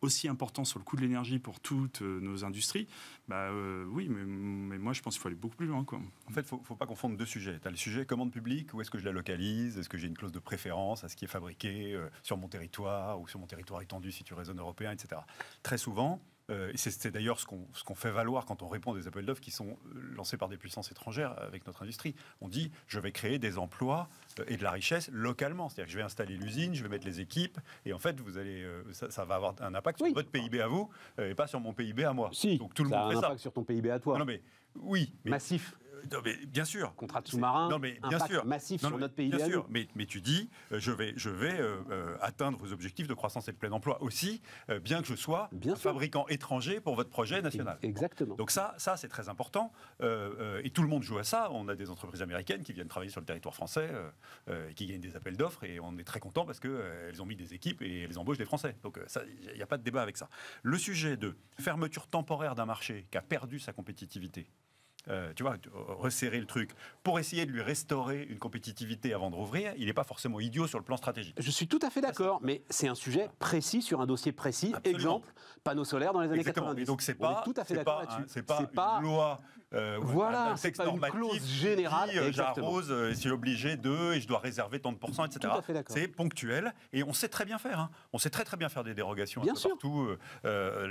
aussi important sur le coût de l'énergie pour toutes nos industries, bah, oui, mais, moi je pense qu'il faut aller beaucoup plus loin. En fait, il ne faut pas confondre deux sujets. Tu as le sujet commande publique, où est-ce que je la localise Est-ce que j'ai une clause de préférence à ce qui est fabriqué sur mon territoire ou sur mon territoire étendu si tu raisonnes européen, etc. Très souvent, euh, c'est d'ailleurs ce qu'on fait valoir quand on répond à des appels d'offres qui sont euh, lancés par des puissances étrangères avec notre industrie. On dit, je vais créer des emplois euh, et de la richesse localement. C'est-à-dire que je vais installer l'usine, je vais mettre les équipes, et en fait, vous allez, ça, va avoir un impact sur votre PIB à vous et pas sur mon PIB à moi. Si, Donc tout le ça monde a un impact sur ton PIB à toi. Non, mais oui. Mais, Massif bien sûr. Contrat sous-marin, impact massif sur notre pays. Bien sûr, mais, tu dis, euh, je vais, je vais euh, euh, atteindre vos objectifs de croissance et de plein emploi aussi, bien que je sois un fabricant étranger pour votre projet national. Exactement. Donc ça, ça c'est très important. et tout le monde joue à ça. On a des entreprises américaines qui viennent travailler sur le territoire français et qui gagnent des appels d'offres. Et on est très content parce qu'elles ont mis des équipes et elles embauchent des Français. Donc il n'y a pas de débat avec ça. Le sujet de fermeture temporaire d'un marché qui a perdu sa compétitivité euh, tu vois, resserrer le truc, pour essayer de lui restaurer une compétitivité avant de rouvrir, il n'est pas forcément idiot sur le plan stratégique. Je suis tout à fait d'accord, mais c'est un sujet précis sur un dossier précis. Exemple, panneaux solaires dans les années 90. donc c'est pas, tout à fait d'accord là-dessus. C'est pas, pas une loi euh, voilà, c'est pas une clause générale. Euh, j'arrose, euh, c'est obligé de, et je dois réserver tant de pourcents, etc. C'est ponctuel, et on sait très bien faire. Hein. On sait très très bien faire des dérogations bien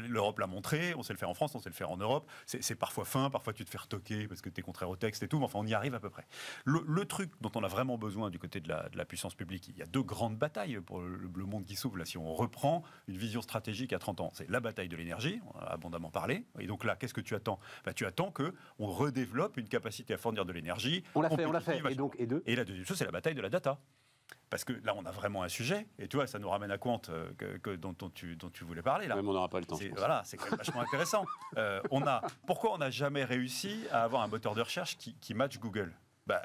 L'Europe l'a montré, on sait le faire en France, on sait le faire en Europe. C'est, parfois fin, parfois tu te fais retoquer parce que tu es contraire au texte et tout, mais enfin on y arrive à peu près. Le, truc dont on a vraiment besoin du côté de la, puissance publique, il y a deux grandes batailles pour le, monde qui s'ouvre. Là, si on reprend une vision stratégique à 30 ans, c'est la bataille de l'énergie, on a abondamment parlé. Et donc là, qu'est-ce que tu attends bah, Tu attends que on redéveloppe une capacité à fournir de l'énergie. On l'a fait, on l'a fait. Et, donc, et, la deuxième chose, c'est la bataille de la data. Parce que là, on a vraiment un sujet. Et tu vois, ça nous ramène à compte euh, que, dont, tu, voulais parler. Là. Même on n'aura pas le temps. Voilà, c'est quand même vachement [laughs] intéressant. Euh, on a, pourquoi on n'a jamais réussi à avoir un moteur de recherche qui, match Google bah,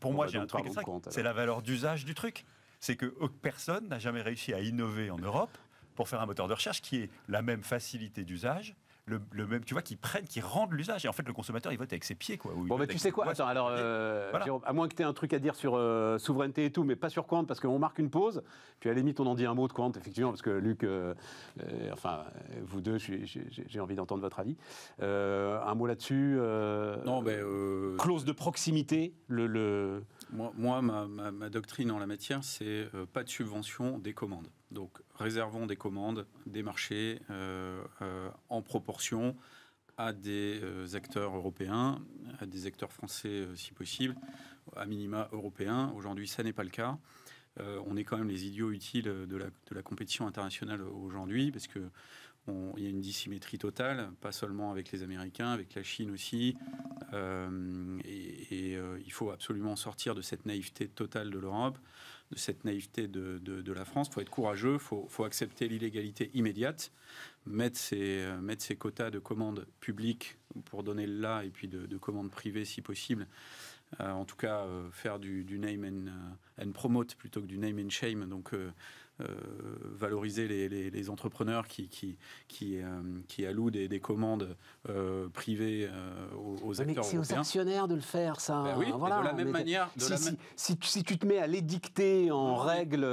Pour moi, bah, j'ai un truc. C'est la valeur d'usage du truc. C'est que oh, personne n'a jamais réussi à innover en Europe pour faire un moteur de recherche qui ait la même facilité d'usage le, même, tu vois, qui prennent, qui rendent l'usage. Et en fait, le consommateur, il vote avec ses pieds, quoi. Bon, mais tu sais quoi Attends, alors, euh, à moins que tu aies un truc à dire sur euh, souveraineté et tout, mais pas sur Quant, parce qu'on marque une pause. Puis à la limite, on en dit un mot de Quant, effectivement, parce que Luc, euh, enfin, vous deux, j'ai envie d'entendre votre avis. un mot là-dessus Non, mais. clause de proximité, le. le... Moi, ma, ma, doctrine en la matière, c'est pas de subvention des commandes. Donc réservons des commandes, des marchés euh, euh, en proportion à des euh, acteurs européens, à des acteurs français si possible, à minima européens. Aujourd'hui, ça n'est pas le cas. on est quand même les idiots utiles de la, compétition internationale aujourd'hui, parce qu'il y a une dissymétrie totale, pas seulement avec les Américains, avec la Chine aussi. et, il faut absolument sortir de cette naïveté totale de l'Europe de cette naïveté de, la France. faut être courageux, faut, accepter l'illégalité immédiate, mettre ses, euh, mettre quotas de commandes publiques pour donner le là et puis de, commandes privées si possible. Euh, en tout cas, euh, faire du, name and, promote plutôt que du name and shame. Donc, euh, valoriser les, entrepreneurs qui, qui, qui, euh, allouent des, commandes euh, privées aux, ah, acteurs mais C'est aux actionnaires de le faire, ça. Ben de la même manière. si, si, tu, te mets à les dicter en règle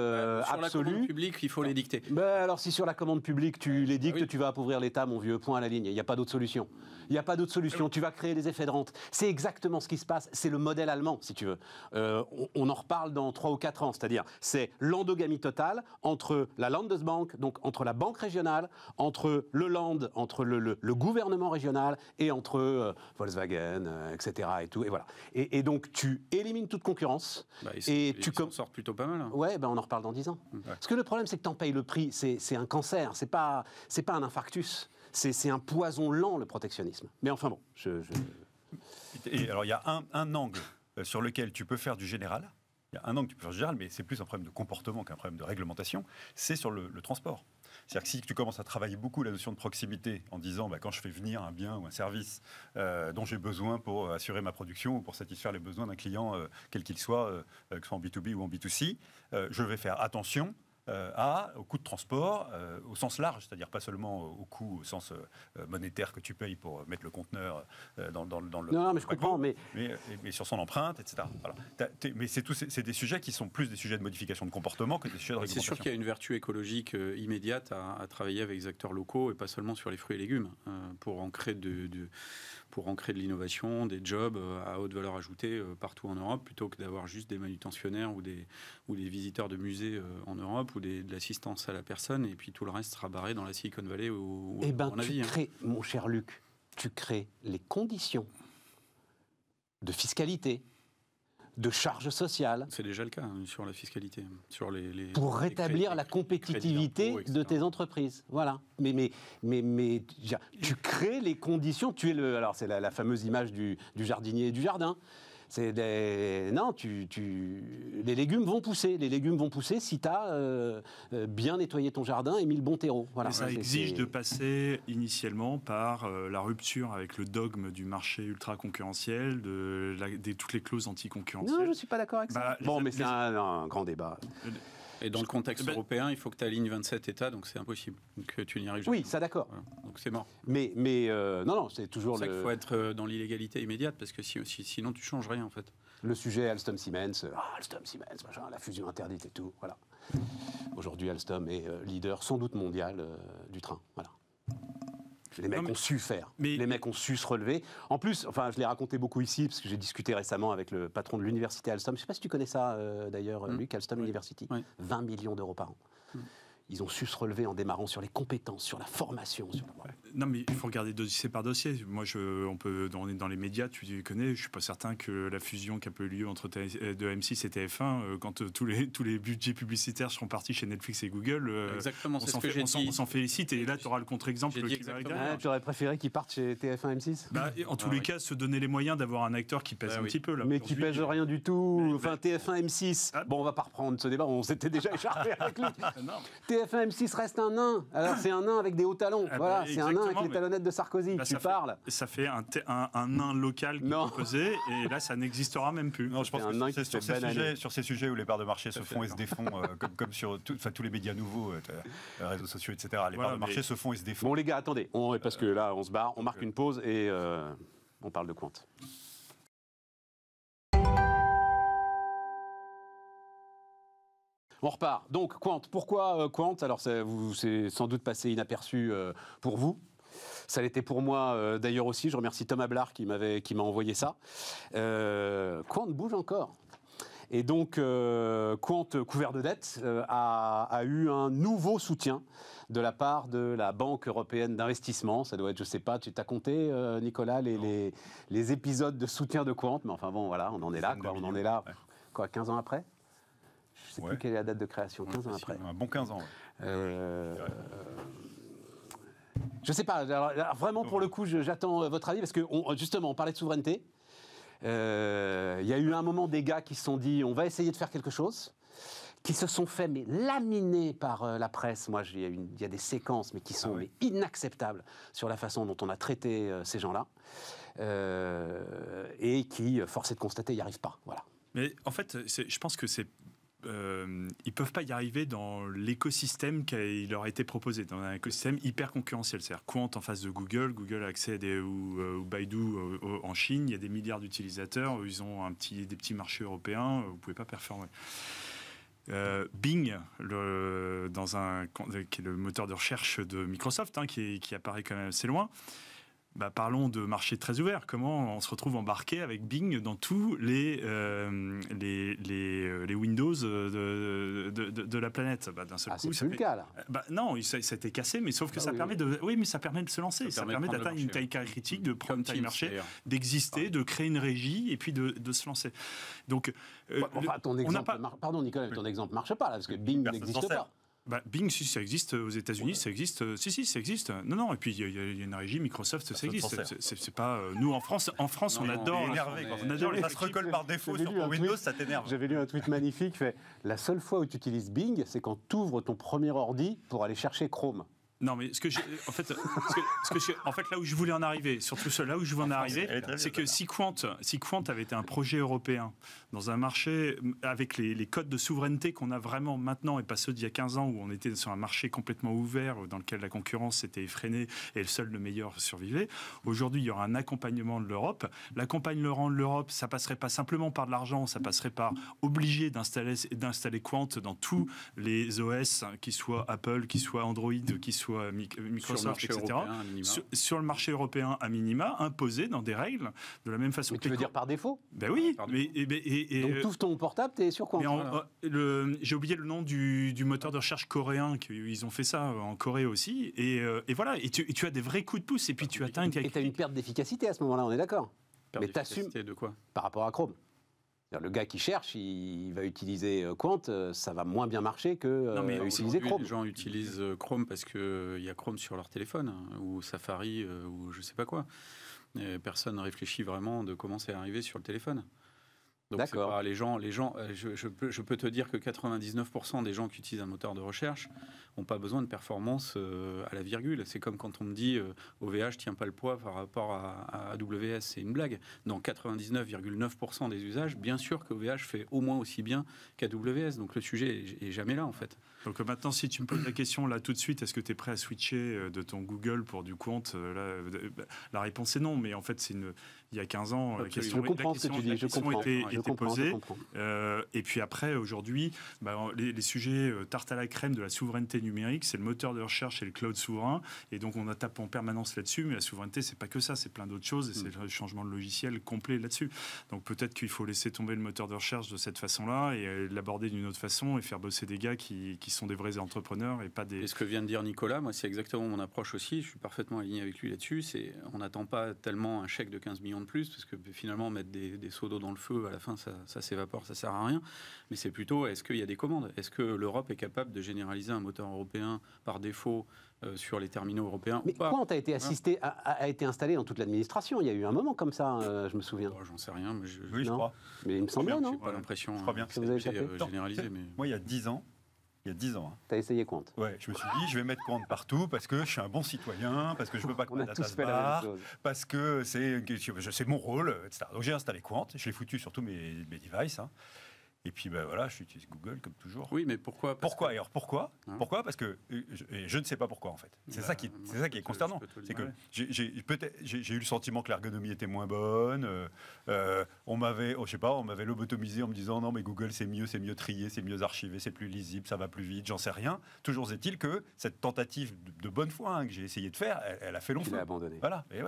absolue. Ben, sur la commande publique, il faut ben, les dicter. alors, si sur la commande publique, tu ah les dictes, ah tu vas appauvrir l'État, mon vieux, point à la ligne. Il n'y a pas d'autre solution. Il n'y a pas d'autre solution. Tu vas créer des effets de rente. C'est exactement ce qui se passe. C'est le modèle allemand, si tu veux. on, on, en reparle dans 3 ou 4 ans. C'est-à-dire, c'est l'endogamie totale entre la Landesbank, donc entre la banque régionale, entre le Land, entre le, gouvernement régional et entre euh, Volkswagen, euh, etc. Et tout. Et voilà. Et, donc tu élimines toute concurrence. Bah, et, tu com... plutôt pas mal. Oui, hein. Ouais, ben on en reparle dans 10 ans. Parce que le problème, c'est que tu en payes le prix. C'est un cancer. C'est pas c'est pas un infarctus. C'est un poison lent le protectionnisme. Mais enfin bon, je. alors il y a un angle euh, sur lequel tu peux faire du général il y a un an que tu peux faire général, mais c'est plus un problème de comportement qu'un problème de réglementation, c'est sur le, transport. C'est-à-dire que si tu commences à travailler beaucoup la notion de proximité en disant bah, quand je fais venir un bien ou un service euh, dont j'ai besoin pour euh, assurer ma production ou pour satisfaire les besoins d'un client, euh, quel qu'il soit, que ce soit en B2B ou en B2C, je vais faire attention euh, à, au coût de transport euh, au sens large, c'est-à-dire pas seulement au coût au sens euh, monétaire que tu payes pour mettre le conteneur dans, le. Non, non mais je comprends, mais... mais... sur son empreinte, etc. Mais c'est des sujets qui sont plus des sujets de modification de comportement que des sujets de C'est sûr qu'il y a une vertu écologique immédiate à, travailler avec les acteurs locaux et pas seulement sur les fruits et légumes pour ancrer créer de pour ancrer de l'innovation, des jobs euh, à haute valeur ajoutée euh, partout en Europe, plutôt que d'avoir juste des manutentionnaires ou des, ou visiteurs de musées euh, en Europe ou de l'assistance à la personne, et puis tout le reste sera barré dans la Silicon Valley ou, eh ben, Tu hein. crées, mon cher Luc, tu crées les conditions de fiscalité, de charges sociales. C'est déjà le cas hein, sur la fiscalité, sur les, pour rétablir la compétitivité de tes entreprises. Voilà. Mais mais mais mais tu crées les conditions. Tu es le alors c'est la, la fameuse image du, du jardinier et du jardin. C'est Non, tu, les légumes vont pousser. Les légumes vont pousser si tu as euh, euh, bien nettoyé ton jardin et mis le bon terreau. Voilà. ça exige de passer initialement par euh, la rupture avec le dogme du marché ultra concurrentiel, de, toutes les clauses anticoncurrentielles. Non, je ne suis pas d'accord avec ça. Bah, bon, mais c'est un, grand débat. Et dans le contexte eh ben, européen, il faut que tu alignes 27 États, donc c'est impossible. que euh, tu n'y arrives jamais. Oui, ça d'accord. Donc c'est mort. Mais, mais euh, non, non, c'est toujours. C'est le... qu'il faut être euh, dans l'illégalité immédiate, parce que si, sinon tu changes rien en fait. Le sujet Alstom Siemens, ah, Alstom Siemens, la fusion interdite et tout, voilà. Aujourd'hui, Alstom est leader sans doute mondial du train, voilà. Les mecs ont su faire. les mecs ont su se relever. En plus, enfin, je l'ai raconté beaucoup ici, parce que j'ai discuté récemment avec le patron de l'université Alstom. Je ne sais pas si tu connais ça, euh, d'ailleurs, mmh. Luc, Alstom University. 20 millions d'euros par an. Mmh ils ont su se relever en démarrant sur les compétences, sur la formation. Non, mais il faut regarder dossier par dossier. Moi, je, on est dans les médias, tu les connais. Je suis pas certain que la fusion qui a eu lieu entre euh, de M6 et TF1, euh, quand euh, tous les tous les budgets publicitaires seront partis chez Netflix et Google, on s'en félicite. Et là, tu auras le contre-exemple. tu ah, aurais préféré qu'ils partent chez TF1 M6 bah, En tous ah les cas, se donner les moyens d'avoir un acteur qui pèse bah un petit peu là. Mais qui pèse rien du tout. Enfin, TF1 M6. Ah. Bon, on va pas reprendre ce débat. On s'était déjà [laughs] écharpé avec lui même si 6 reste un nain. Alors c'est un nain avec des hauts talons. Ah, voilà, bah, c'est un nain avec les talonnettes de Sarkozy. Bah, tu ça parles. Fait, ça fait un, nain local qui et là ça n'existera même plus. je pense sur, ces sujets où les parts de marché se font et se défont, euh, comme, sur tous les médias nouveaux, euh, euh, réseaux sociaux, etc. Les parts de marché se font et se défont. Bon les gars, attendez, on, parce que là on se barre, on marque une pause et on parle de compte. On repart. Donc, Quant. Pourquoi euh, Quant Alors, c'est sans doute passé inaperçu euh, pour vous. Ça l'était pour moi euh, d'ailleurs aussi. Je remercie Thomas Blard qui m'a envoyé ça. Quant bouge encore. Et donc, Quant, couvert de dettes, a, eu un nouveau soutien de la part de la Banque européenne d'investissement. Ça doit être, je ne sais pas, tu t'as compté, Nicolas, les, épisodes de soutien de Quant, mais enfin bon, voilà, on en est là, on en est là, quoi, 15 ans après quelle est la date de création, 15 ans après. Un bon 15 ans. Je euh, je sais pas, vraiment pour le coup, j'attends euh, votre avis parce que on, justement, on parlait de souveraineté. Euh, il y a eu un moment des gars qui se sont dit on va essayer de faire quelque chose, qui se sont fait mais laminés par la presse. Moi, il y, a des séquences mais qui sont inacceptables sur la façon dont on a traité ces gens-là et qui, force est de constater, n'y arrivent pas. Voilà. Mais en fait, je pense que c'est euh, ils peuvent pas y arriver dans l'écosystème qui leur a été proposé, dans un écosystème hyper concurrentiel. C'est-à-dire Quant en face de Google, Google accède euh, ou, Baidu euh, en Chine, il y a des milliards d'utilisateurs, ils ont un petit, des petits marchés européens, euh, vous pouvez pas performer. Bing, le, dans un, qui est le moteur de recherche de Microsoft, hein, qui apparaît quand même assez loin, bah, parlons de marché très ouvert. Comment on se retrouve embarqué avec Bing dans tous les, euh, euh, les, Windows euh, de, la planète bah, D'un seul ah, c'est le cas là. Bah, non, été cassé, mais sauf que ah ça permet de. Oui, mais ça permet de se lancer. Ça, permet d'atteindre une taille critique, de prendre une taille marché, d'exister, de créer une régie et puis de, se lancer. Donc, ton exemple, pardon Nicolas, mais ton exemple marche pas là parce que Bing n'existe pas bah, Bing, ça existe euh, aux États-Unis, ça existe. Euh, si, si, ça existe. Non, non. Et puis il y, a une régie Microsoft, ça, existe. C'est pas euh, nous en France. En France, on adore. on, on adore. Ça se recolle par défaut sur Windows, ça t'énerve. J'avais lu un tweet magnifique. Fait, la seule fois où tu utilises Bing, c'est quand tu ouvres ton premier ordi pour aller chercher Chrome. Non, mais ce que j'ai, en fait, ce que, je, en fait, là où je voulais en arriver, surtout là où je voulais en ah, arriver, c'est que si Quant, si Quant avait été un projet européen dans un marché avec les, codes de souveraineté qu'on a vraiment maintenant et pas ceux d'il y a 15 ans où on était sur un marché complètement ouvert euh, dans lequel la concurrence s'était effrénée et le seul le meilleur survivait, aujourd'hui il y aura un accompagnement de l'Europe. L'accompagnement de l'Europe, ça passerait pas simplement par de l'argent, ça passerait par obliger d'installer, d'installer Quant dans tous les OS, hein, qu'ils soient Apple, qu'ils soient Android, qu'ils soient euh, Microsoft, etc., sur, le marché européen à minima, imposé dans des règles, de la même façon que. Tu veux dire par défaut Ben oui. Mais, et, et, et, Donc, euh, tout ton portable, es sur quoi euh, J'ai oublié le nom du, moteur de recherche coréen, Ils ont fait ça en Corée aussi. Et, voilà, et tu, as des vrais coups de pouce, et puis tu ah, atteins Et tu as une perte d'efficacité à ce moment-là, on est d'accord mais t'assumes de quoi Par rapport à Chrome. Le gars qui cherche, il va utiliser euh, Quant, euh, ça va moins bien marcher que euh, mais utiliser Chrome. Les gens utilisent Chrome parce qu'il y a Chrome sur leur téléphone, hein, ou Safari, ou je sais pas quoi. personne ne réfléchit vraiment de comment c'est arrivé sur le téléphone. Donc les gens, les gens euh, je, peux, je, peux, te dire que 99% des gens qui utilisent un moteur de recherche n'ont pas besoin de performance euh, à la virgule. C'est comme quand on me dit OVH euh, OVH tient pas le poids par rapport à, AWS, c'est une blague. Dans 99,9% des usages, bien sûr que OVH fait au moins aussi bien qu'AWS. Donc le sujet n'est jamais là en fait. Donc maintenant, si tu me poses la question là tout de suite, est-ce que tu es prêt à switcher de ton Google pour du compte La réponse est non, mais en fait c'est une il y a 15 ans, euh, la question, la Était, posée. et puis après, aujourd'hui, bah, les, sujets euh, tarte à la crème de la souveraineté numérique, c'est le moteur de recherche et le cloud souverain. Et donc on tape en permanence là-dessus, mais la souveraineté, c'est pas que ça, c'est plein d'autres choses et c'est mm. le changement de logiciel complet là-dessus. Donc peut-être qu'il faut laisser tomber le moteur de recherche de cette façon-là et euh, l'aborder d'une autre façon et faire bosser des gars qui, qui sont des vrais entrepreneurs et pas des. Et ce que vient de dire Nicolas, moi, c'est exactement mon approche aussi. Je suis parfaitement aligné avec lui là-dessus. C'est on n'attend pas tellement un chèque de 15 millions de plus, parce que finalement, mettre des, seaux d'eau dans le feu, à la fin, ça, s'évapore, ça sert à rien. Mais c'est plutôt, est-ce qu'il y a des commandes Est-ce que l'Europe est capable de généraliser un moteur européen par défaut euh, sur les terminaux européens Mais Quand a été assisté, a, été installé dans toute l'administration. Il y a eu un moment comme ça, euh, je me souviens. Oh, j'en sais rien, mais je, oui, je crois. Mais il me semble bien, non pas l'impression. Je hein, bien. Que vous avez euh, généralisé. Mais... Moi, il y a 10 ans, 10 ans. Hein. Tu as essayé compte Ouais, je me suis dit, je vais mettre Quant partout parce que je suis un bon citoyen, parce que je ne veux pas que [laughs] la la parce que c'est mon rôle, etc. Donc j'ai installé Quant. je l'ai foutu sur tous mes, mes devices. Hein. Et puis ben voilà, j'utilise Google comme toujours. Oui, mais pourquoi Pourquoi alors pourquoi hein Pourquoi Parce que euh, je, ne sais pas pourquoi en fait. C'est ça bah, qui ça qui est concernant. consternant. C'est que j'ai peut-être j'ai eu le sentiment que l'ergonomie était moins bonne. Euh, euh, on m'avait oh, je sais pas, on m'avait lobotomisé en me disant non mais Google c'est mieux, c'est mieux trié, c'est mieux archivé, c'est plus lisible, ça va plus vite, j'en sais rien. Toujours est-il que cette tentative de, bonne foi hein, que j'ai essayé de faire, elle, a fait long feu. abandonné. Voilà, et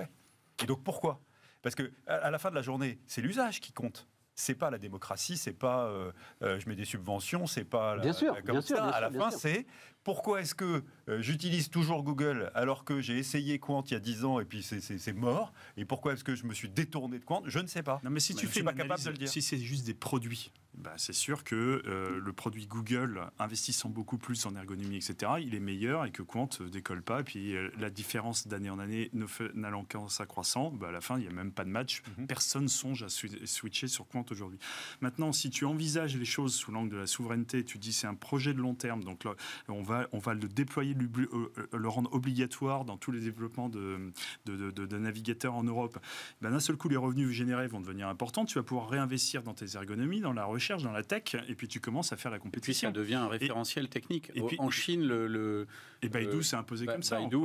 Et donc pourquoi Parce que à la fin de la journée, c'est l'usage qui compte c'est pas la démocratie, c'est pas euh, euh, je mets des subventions, c'est pas bien sûr, comme ça. à la fin, c'est pourquoi est-ce que euh, j'utilise toujours Google alors que j'ai essayé Quant il y a 10 ans et puis c'est mort Et pourquoi est-ce que je me suis détourné de Quant Je ne sais pas. Non, mais si tu fais pas capable de le dire. Si c'est juste des produits, bah c'est sûr que euh, le produit Google, investissant beaucoup plus en ergonomie, etc., il est meilleur et que Quant ne euh, décolle pas. Et puis la différence d'année en année n'allant qu'en s'accroissant, bah, à la fin, il n'y a même pas de match. Mm-hmm. Personne songe à switcher sur Quant aujourd'hui. Maintenant, si tu envisages les choses sous l'angle de la souveraineté, tu dis c'est un projet de long terme, donc là, on va on va le déployer, euh, euh, le rendre obligatoire dans tous les développements de, navigateurs en Europe. Eh ben, d'un seul coup, les revenus générés vont devenir importants. Tu vas pouvoir réinvestir dans tes ergonomies, dans la recherche, dans la tech, et puis tu commences à faire la compétition. Et puis ça devient un référentiel technique. Et puis, en Chine, le, et Baidu euh, s'est imposé comme ça. Baidu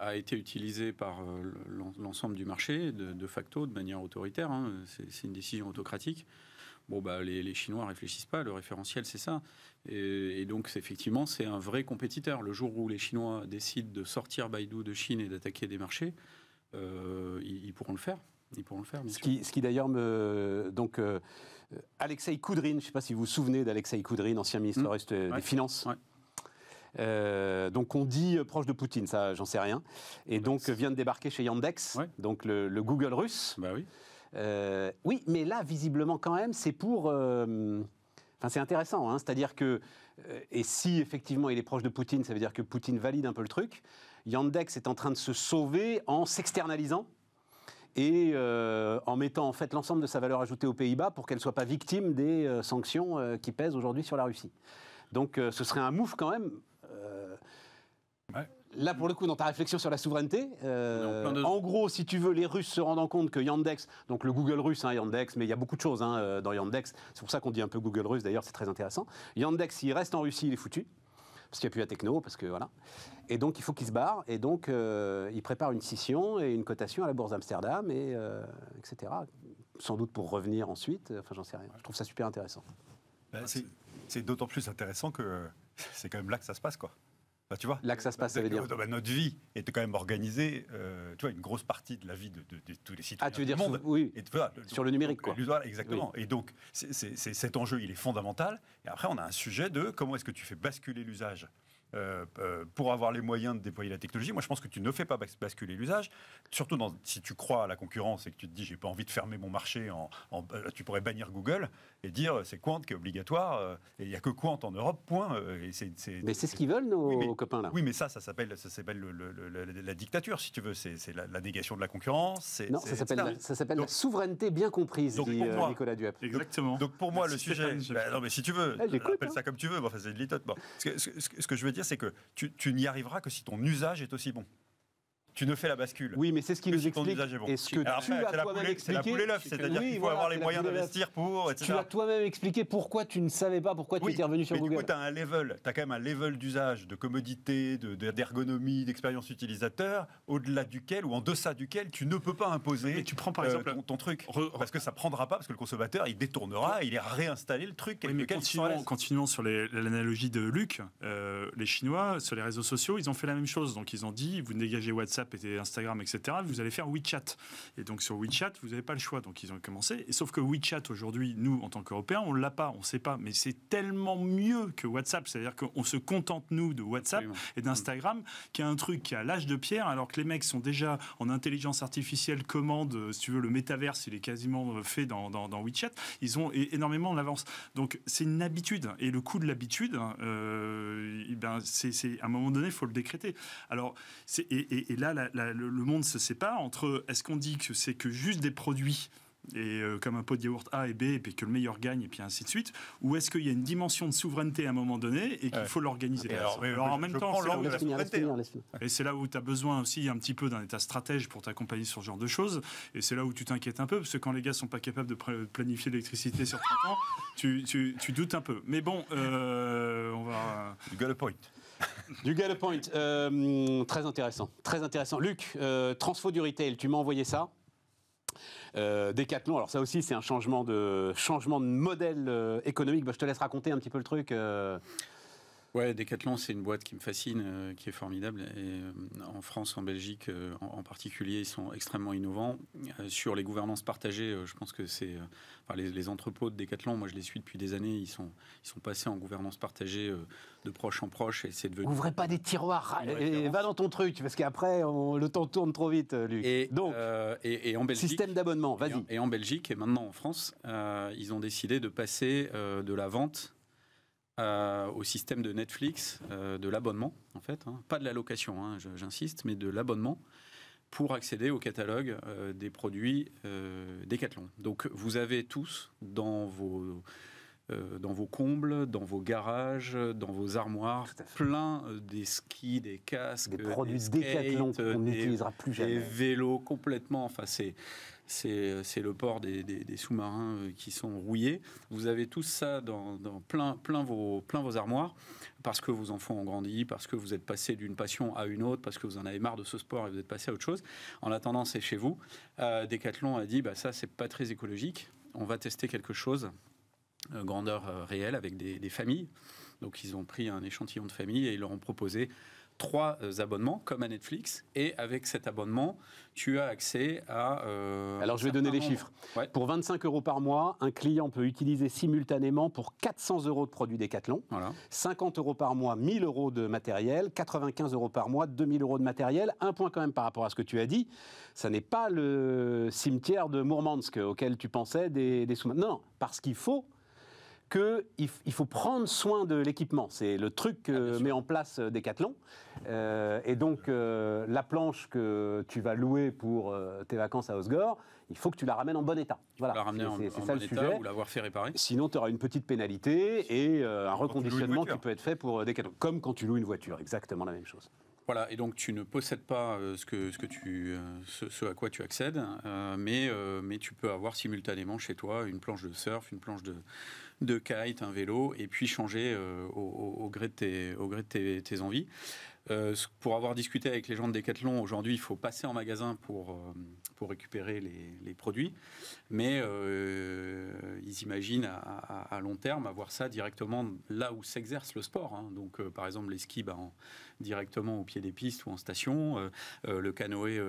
a été utilisé par l'ensemble du marché de, facto, de manière autoritaire. Hein. C'est une décision autocratique. Bon, bah, les, les Chinois réfléchissent pas. Le référentiel, c'est ça. Et, donc, effectivement, c'est un vrai compétiteur. Le jour où les Chinois décident de sortir Baidu de Chine et d'attaquer des marchés, euh, ils, pourront le faire. Ils pourront le faire. ce, Qui, ce, Qui, d'ailleurs me donc euh, Alexei Koudrine, je ne sais pas si vous vous souvenez d'Alexei Koudrine, ancien ministre hmm. russe des Finances. Euh, donc on dit proche de Poutine, ça j'en sais rien. Et bah, donc vient de débarquer chez Yandex, donc le, Google russe. Bah oui. oui, mais là visiblement quand même, c'est pour c'est intéressant, hein. c'est-à-dire que, euh, et si effectivement il est proche de Poutine, ça veut dire que Poutine valide un peu le truc. Yandex est en train de se sauver en s'externalisant et euh, en mettant en fait l'ensemble de sa valeur ajoutée aux Pays-Bas pour qu'elle ne soit pas victime des euh, sanctions qui pèsent aujourd'hui sur la Russie. Donc ce serait un move quand même. Là, pour le coup, dans ta réflexion sur la souveraineté, euh, en gros, si tu veux, les Russes se rendent compte que Yandex, donc le Google russe, hein, Yandex, mais il y a beaucoup de choses hein, euh, dans Yandex, c'est pour ça qu'on dit un peu Google russe d'ailleurs, c'est très intéressant. Yandex, s'il reste en Russie, il est foutu, parce qu'il n'y a plus la techno, parce que voilà. Et donc, il faut qu'il se barre, et donc, euh, il prépare une scission et une cotation à la bourse d'Amsterdam, et, etc. Sans doute pour revenir ensuite, enfin, j'en sais rien. Je trouve ça super intéressant. Ben, c'est d'autant plus intéressant que c'est quand même là que ça se passe, quoi. Bah, là que ça se passe, ça veut dire. Bah, notre vie était quand même organisée, euh, tu vois, une grosse partie de la vie de, tous les citoyens. Ah, tu veux dire, oui, sur le numérique, quoi. exactement. Et donc, cet enjeu, il est fondamental. Et après, on a un sujet de comment est-ce que tu fais basculer l'usage euh, euh, pour avoir les moyens de déployer la technologie. Moi, je pense que tu ne fais pas basculer l'usage, surtout dans, si tu crois à la concurrence et que tu te dis j'ai pas envie de fermer mon marché. En, euh, tu pourrais bannir Google et dire c'est Quant qui est obligatoire et il n'y a que Quant en Europe. Point. Et mais c'est ce qu'ils veulent nos copains là. Oui, mais ça, ça s'appelle ça s'appelle la, dictature si tu veux. C'est la, négation de la concurrence. Non, ça s'appelle la souveraineté bien comprise, donc, dit, Nicolas Duep. Exactement. Donc, pour moi le sujet. Bah, non mais si tu veux, eh, appelle hein. ça comme tu veux. enfin, c'est de bon, ce, que, ce que je veux dire c'est que tu n'y arriveras que si ton usage est aussi bon tu ne fais la bascule. Oui, mais c'est ce qui nous explique. Bon. Et ce que tu as toi-même expliqué. la poule c'est-à-dire qu'il faut avoir les moyens d'investir pour, Tu as toi-même expliqué pourquoi tu ne savais pas, pourquoi tu étais revenu sur Google. Du coup, tu as un level, tu as quand même un level d'usage, de commodité, d'ergonomie, de, d'expérience utilisateur, au-delà duquel ou en deçà duquel tu ne peux pas imposer mais tu prends par exemple, euh, ton, truc. parce que ça prendra pas, parce que le consommateur, il détournera, il est réinstallé le truc. Oui, mais continuons, continuons sur l'analogie de Luc, euh, les Chinois, sur les réseaux sociaux, ils ont fait la même chose. Donc ils ont dit, vous dégagez WhatsApp et Instagram, etc., vous allez faire WeChat. Et donc sur WeChat, vous n'avez pas le choix. Donc ils ont commencé. Et sauf que WeChat aujourd'hui, nous, en tant qu'Européens, on ne l'a pas, on ne sait pas. Mais c'est tellement mieux que WhatsApp. C'est-à-dire qu'on se contente, nous, de WhatsApp et d'Instagram, qui est un truc qui a l'âge de pierre, alors que les mecs sont déjà en intelligence artificielle, commande, euh, si tu veux, le métaverse, il est quasiment euh, fait dans, WeChat. Ils ont énormément d'avance. Donc c'est une habitude. Et le coût de l'habitude, hein, euh, ben, c'est à un moment donné, il faut le décréter. Alors, et là, le monde se sépare entre est-ce qu'on dit que c'est que juste des produits et euh, comme un pot de yaourt A et B, et puis que le meilleur gagne, et puis ainsi de suite Ou est-ce qu'il y a une dimension de souveraineté à un moment donné et qu'il faut l'organiser alors, en même temps, Et c'est là où tu as besoin aussi un petit peu d'un état stratège pour t'accompagner sur ce genre de choses. Et c'est là où tu t'inquiètes un peu, parce que quand les gars sont pas capables de planifier l'électricité sur 30 ans, tu, doutes un peu. Mais bon, euh, on va. You got point. Du [laughs] Point, euh, très intéressant, très intéressant. Luc, euh, transfo du retail, tu m'as envoyé ça. quatre euh, Decathlon, alors ça aussi c'est un changement de, changement de modèle économique. Bah, je te laisse raconter un petit peu le truc. Ouais, Decathlon, c'est une boîte qui me fascine, euh, qui est formidable. Euh, en France, en Belgique euh, en, particulier, ils sont extrêmement innovants. sur les gouvernances partagées, je pense que c'est. les, entrepôts de Decathlon, moi je les suis depuis des années, ils sont, ils sont passés en gouvernance partagée de proche en proche et c'est devenu. Ouvrez pas des tiroirs et va dans ton truc, parce qu'après, le temps tourne trop vite, Luc. Et, Donc, et, en Belgique. Système d'abonnement, vas-y. et, en Belgique et maintenant en France, ils ont décidé de passer de la vente euh, au système de Netflix, euh, de l'abonnement, en fait, hein. pas de la location, hein, j'insiste, mais de l'abonnement pour accéder au catalogue euh, des produits Decathlon. Donc vous avez tous dans vos euh, dans vos combles, dans vos garages, dans vos armoires, plein euh, des skis, des casques, des produits décathlon qu'on euh, n'utilisera plus jamais, des vélos complètement. Enfin, c'est c'est le port des, des, sous-marins qui sont rouillés. Vous avez tout ça dans, dans, plein, plein, vos, plein vos armoires, parce que vos enfants ont grandi, parce que vous êtes passé d'une passion à une autre, parce que vous en avez marre de ce sport et vous êtes passé à autre chose. En attendant, c'est chez vous. Decathlon a dit, bah, ça, c'est pas très écologique, on va tester quelque chose euh, grandeur euh, réelle avec des, familles. Donc ils ont pris un échantillon de familles et ils leur ont proposé trois euh, abonnements comme à Netflix et avec cet abonnement tu as accès à alors je vais donner les chiffres pour 25 euros par mois un client peut utiliser simultanément pour 400 euros de produits Decathlon 50 euros par mois 1000 euros de matériel 95 euros par mois 2000 euros de matériel un point quand même par rapport à ce que tu as dit ça n'est pas le cimetière de Mourmansk auquel tu pensais des, des sous non parce qu'il faut qu'il il faut prendre soin de l'équipement. C'est le truc que ah, met en place euh, Decathlon. Euh, et donc, euh, la planche que tu vas louer pour tes vacances à Osgore, il faut que tu la ramènes en bon état. Voilà. La ramener c'est, en, ça le état ou l'avoir fait réparer. Sinon, tu auras une petite pénalité et un reconditionnement qui peut être fait pour Decathlon. Comme quand tu loues une voiture, exactement la même chose. Voilà, et donc tu ne possèdes pas ce, que, tu, à quoi tu accèdes, mais tu peux avoir simultanément chez toi une planche de surf, une planche de, de kite, un vélo, et puis changer euh, au, gré de tes envies. Euh, pour avoir discuté avec les gens de Decathlon, aujourd'hui, il faut passer en magasin pour, euh, pour récupérer les, produits. Mais euh, ils imaginent à, long terme avoir ça directement là où s'exerce le sport. Hein. Donc, par exemple, les skis, bah, directement au pied des pistes ou en station, le canoë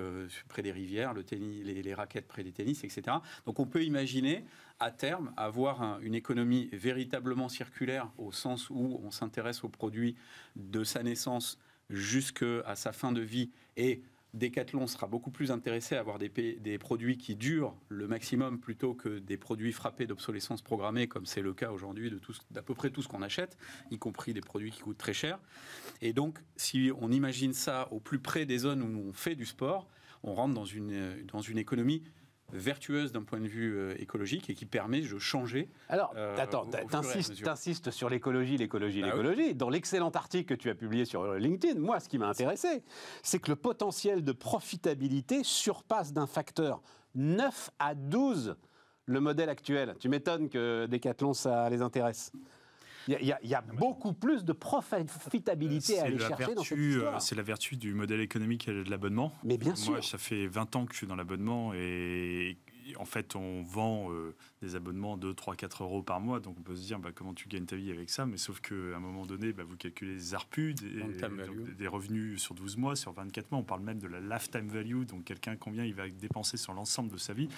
près des rivières, le tennis, les, raquettes près des tennis, etc. Donc, on peut imaginer à terme avoir une économie véritablement circulaire au sens où on s'intéresse aux produits de sa naissance jusqu'à sa fin de vie. Et Decathlon sera beaucoup plus intéressé à avoir des, produits qui durent le maximum plutôt que des produits frappés d'obsolescence programmée, comme c'est le cas aujourd'hui de d'à peu près tout ce qu'on achète, y compris des produits qui coûtent très cher. Et donc, si on imagine ça au plus près des zones où on fait du sport, on rentre dans une, dans une économie vertueuse d'un point de vue euh, écologique et qui permet de changer. Alors, euh, attends, t'insistes sur l'écologie, l'écologie, bah l'écologie. Dans l'excellent article que tu as publié sur euh, LinkedIn, moi, ce qui m'a intéressé, c'est que le potentiel de profitabilité surpasse d'un facteur 9 à 12 le modèle actuel. Tu m'étonnes que Decathlon, ça les intéresse. Il y a, ah, beaucoup plus de profitabilité à aller chercher dans cette euh, C'est la vertu du modèle économique de l'abonnement. Mais bien sûr. Moi, ça fait 20 ans que je suis dans l'abonnement et en fait, on vend euh, des abonnements de 3, 4 euros par mois. Donc, on peut se dire, bah, comment tu gagnes ta vie avec ça Mais sauf qu'à un moment donné, bah, vous calculez les ARPU, des, des, revenus sur 12 mois, sur 24 mois. On parle même de la lifetime value. Donc, quelqu'un, combien il va dépenser sur l'ensemble de sa vie.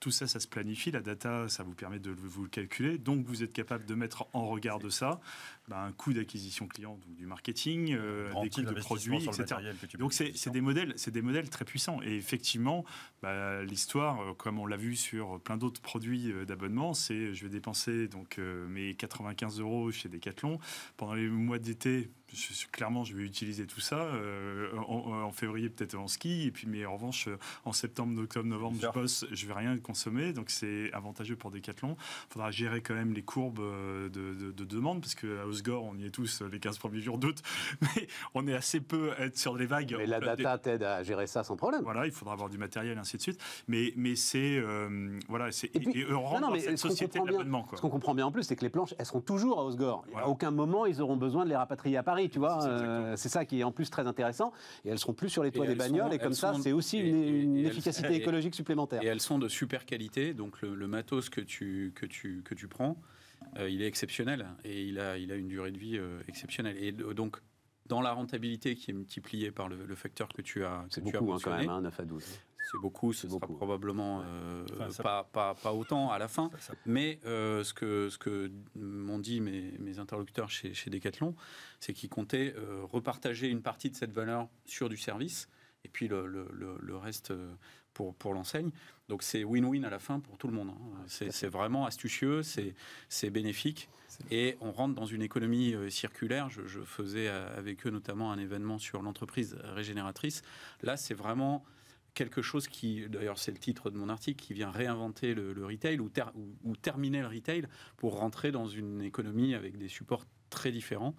Tout ça, ça se planifie. La data, ça vous permet de vous le calculer. Donc, vous êtes capable de mettre en regard de ça bah, un coût d'acquisition client, donc du marketing, euh, des coûts de produits, etc. Donc c'est des modèles, c'est des modèles très puissants. Et effectivement, bah, l'histoire, euh, comme on l'a vu sur plein d'autres produits euh, d'abonnement, c'est je vais dépenser donc mes 95 euros chez Decathlon pendant les mois d'été clairement, je vais utiliser tout ça euh, en, février, peut-être en ski, et puis mais en revanche, en septembre, octobre, novembre, je bosse, je vais rien consommer, donc c'est avantageux pour Decathlon. Il faudra gérer quand même les courbes euh, de, demande, parce qu'à Osgore, on y est tous euh, les 15 premiers jours d'août, [laughs] mais on est assez peu être sur les vagues. Mais la data t'aide à gérer ça sans problème. Voilà, il faudra avoir du matériel, ainsi de suite. Mais, mais c'est. voilà, c'est. Et, puis, ce qu'on comprend bien en plus, c'est que les planches, elles seront toujours à Osgore. À aucun moment, ils auront besoin de les rapatrier à Paris tu vois. Euh, c'est ça qui est en plus très intéressant. Et elles seront plus sur les toits des bagnoles, et comme ça, c'est aussi une, efficacité écologique supplémentaire. Et elles sont de super qualité, donc le, matos que tu, que tu, que tu prends, euh, il est exceptionnel, et il a, il a une durée de vie euh, exceptionnelle. Et donc, dans la rentabilité qui est multipliée par le, facteur que tu as. C'est beaucoup hein, quand même, un hein, 9 à 12. C'est beaucoup, ce beaucoup. sera probablement euh, pas, pas, pas, autant à la fin. Mais euh, ce que, ce que m'ont dit mes, mes, interlocuteurs chez, chez Decathlon, c'est qu'ils comptaient euh, repartager une partie de cette valeur sur du service et puis le, le, le, reste pour, pour l'enseigne. Donc c'est win-win à la fin pour tout le monde. Hein. C'est vraiment astucieux, c'est bénéfique. Et on rentre dans une économie circulaire. je faisais avec eux notamment un événement sur l'entreprise régénératrice. Là, c'est vraiment quelque chose qui, d'ailleurs c'est le titre de mon article, qui vient réinventer le, retail ou, ou, terminer le retail pour rentrer dans une économie avec des supports très différents,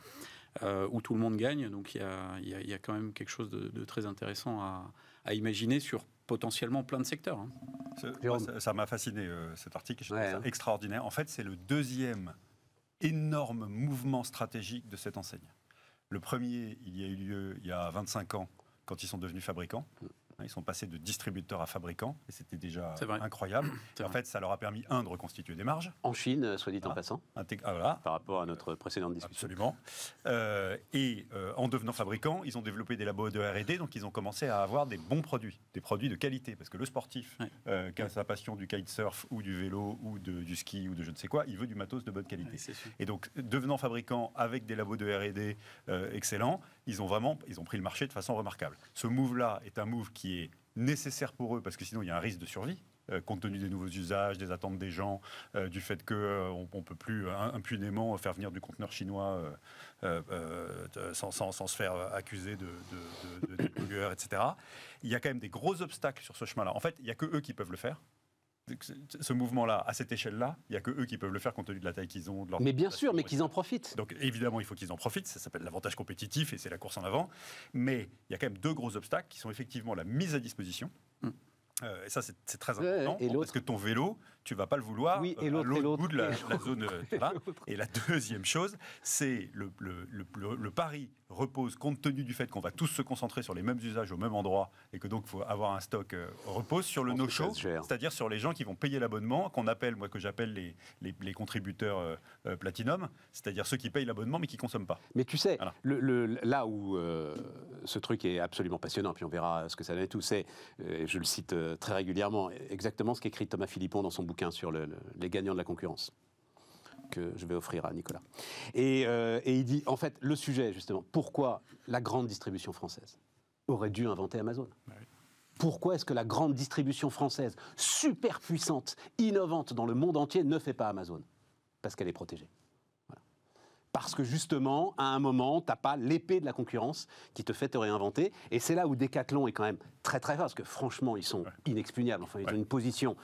euh, où tout le monde gagne. Donc il y a, quand même quelque chose de, très intéressant à, imaginer sur potentiellement plein de secteurs. Hein. ça m'a fasciné euh, cet article, je trouve ça hein. extraordinaire. En fait, c'est le deuxième énorme mouvement stratégique de cette enseigne. Le premier, il y a eu lieu il y a 25 ans, quand ils sont devenus fabricants. Mm. Hein, ils sont passés de distributeurs à fabricants, et c'était déjà incroyable. [clears throat] en fait, ça leur a permis, un, de reconstituer des marges. En Chine, euh, soit dit en passant. Ah, voilà. Par rapport à notre précédente discussion. Absolument. Euh, et euh, en devenant fabricant ils ont développé des labos de R&D, donc ils ont commencé à avoir des bons produits, des produits de qualité, parce que le sportif ouais. qui a sa passion du kitesurf ou du vélo ou du ski ou de je ne sais quoi, il veut du matos de bonne qualité. et donc, devenant fabricant avec des labos de R&D excellents, ils ont vraiment, ils ont pris le marché de façon remarquable. Ce move-là est un move qui est nécessaire pour eux, parce que sinon il y a un risque de survie, euh, compte tenu des nouveaux usages, des attentes des gens, euh, du fait qu'on euh, ne peut plus impunément faire venir du conteneur chinois sans, sans, se faire accuser de, de, [coughs] etc. Il y a quand même des gros obstacles sur ce chemin-là. En fait, il n'y a que eux qui peuvent le faire ce mouvement-là, à cette échelle-là, il n'y a que eux qui peuvent le faire compte tenu de la taille qu'ils ont. De mais bien sûr, mais qu'ils en profitent. Donc évidemment, il faut qu'ils en profitent, ça s'appelle l'avantage compétitif et c'est la course en avant. Mais il y a quand même deux gros obstacles qui sont effectivement la mise à disposition. Mm. Euh, et ça, c'est très important, parce que ton vélo, tu vas pas le vouloir oui, et euh, l'autre, bout de la, zone. Euh, [laughs] et la deuxième chose, c'est le, le, le, pari repose, compte tenu du fait qu'on va tous se concentrer sur les mêmes usages au même endroit et que donc il faut avoir un stock, euh, repose sur le no-show, c'est-à-dire sur les gens qui vont payer l'abonnement, qu'on appelle, moi que j'appelle les, les, les contributeurs Platinum, c'est-à-dire ceux qui payent l'abonnement mais qui consomment pas. Mais tu sais, là où ce truc est absolument passionnant, puis on verra ce que ça donne et tout, c'est, je le cite très régulièrement, exactement ce qu'écrit Thomas Philippon dans son bouquin sur les gagnants de la concurrence que je vais offrir à Nicolas. Euh, et, il dit, en fait, le sujet, justement, pourquoi la grande distribution française aurait dû inventer Amazon bah Pourquoi est-ce que la grande distribution française, super puissante, innovante dans le monde entier, ne fait pas Amazon Parce qu'elle est protégée. Parce que justement, à un moment, t'as pas l'épée de la concurrence qui te fait te réinventer. Et c'est là où Decathlon est quand même très très fort, parce que franchement, ils sont inexpugnables. Enfin, ils ont une position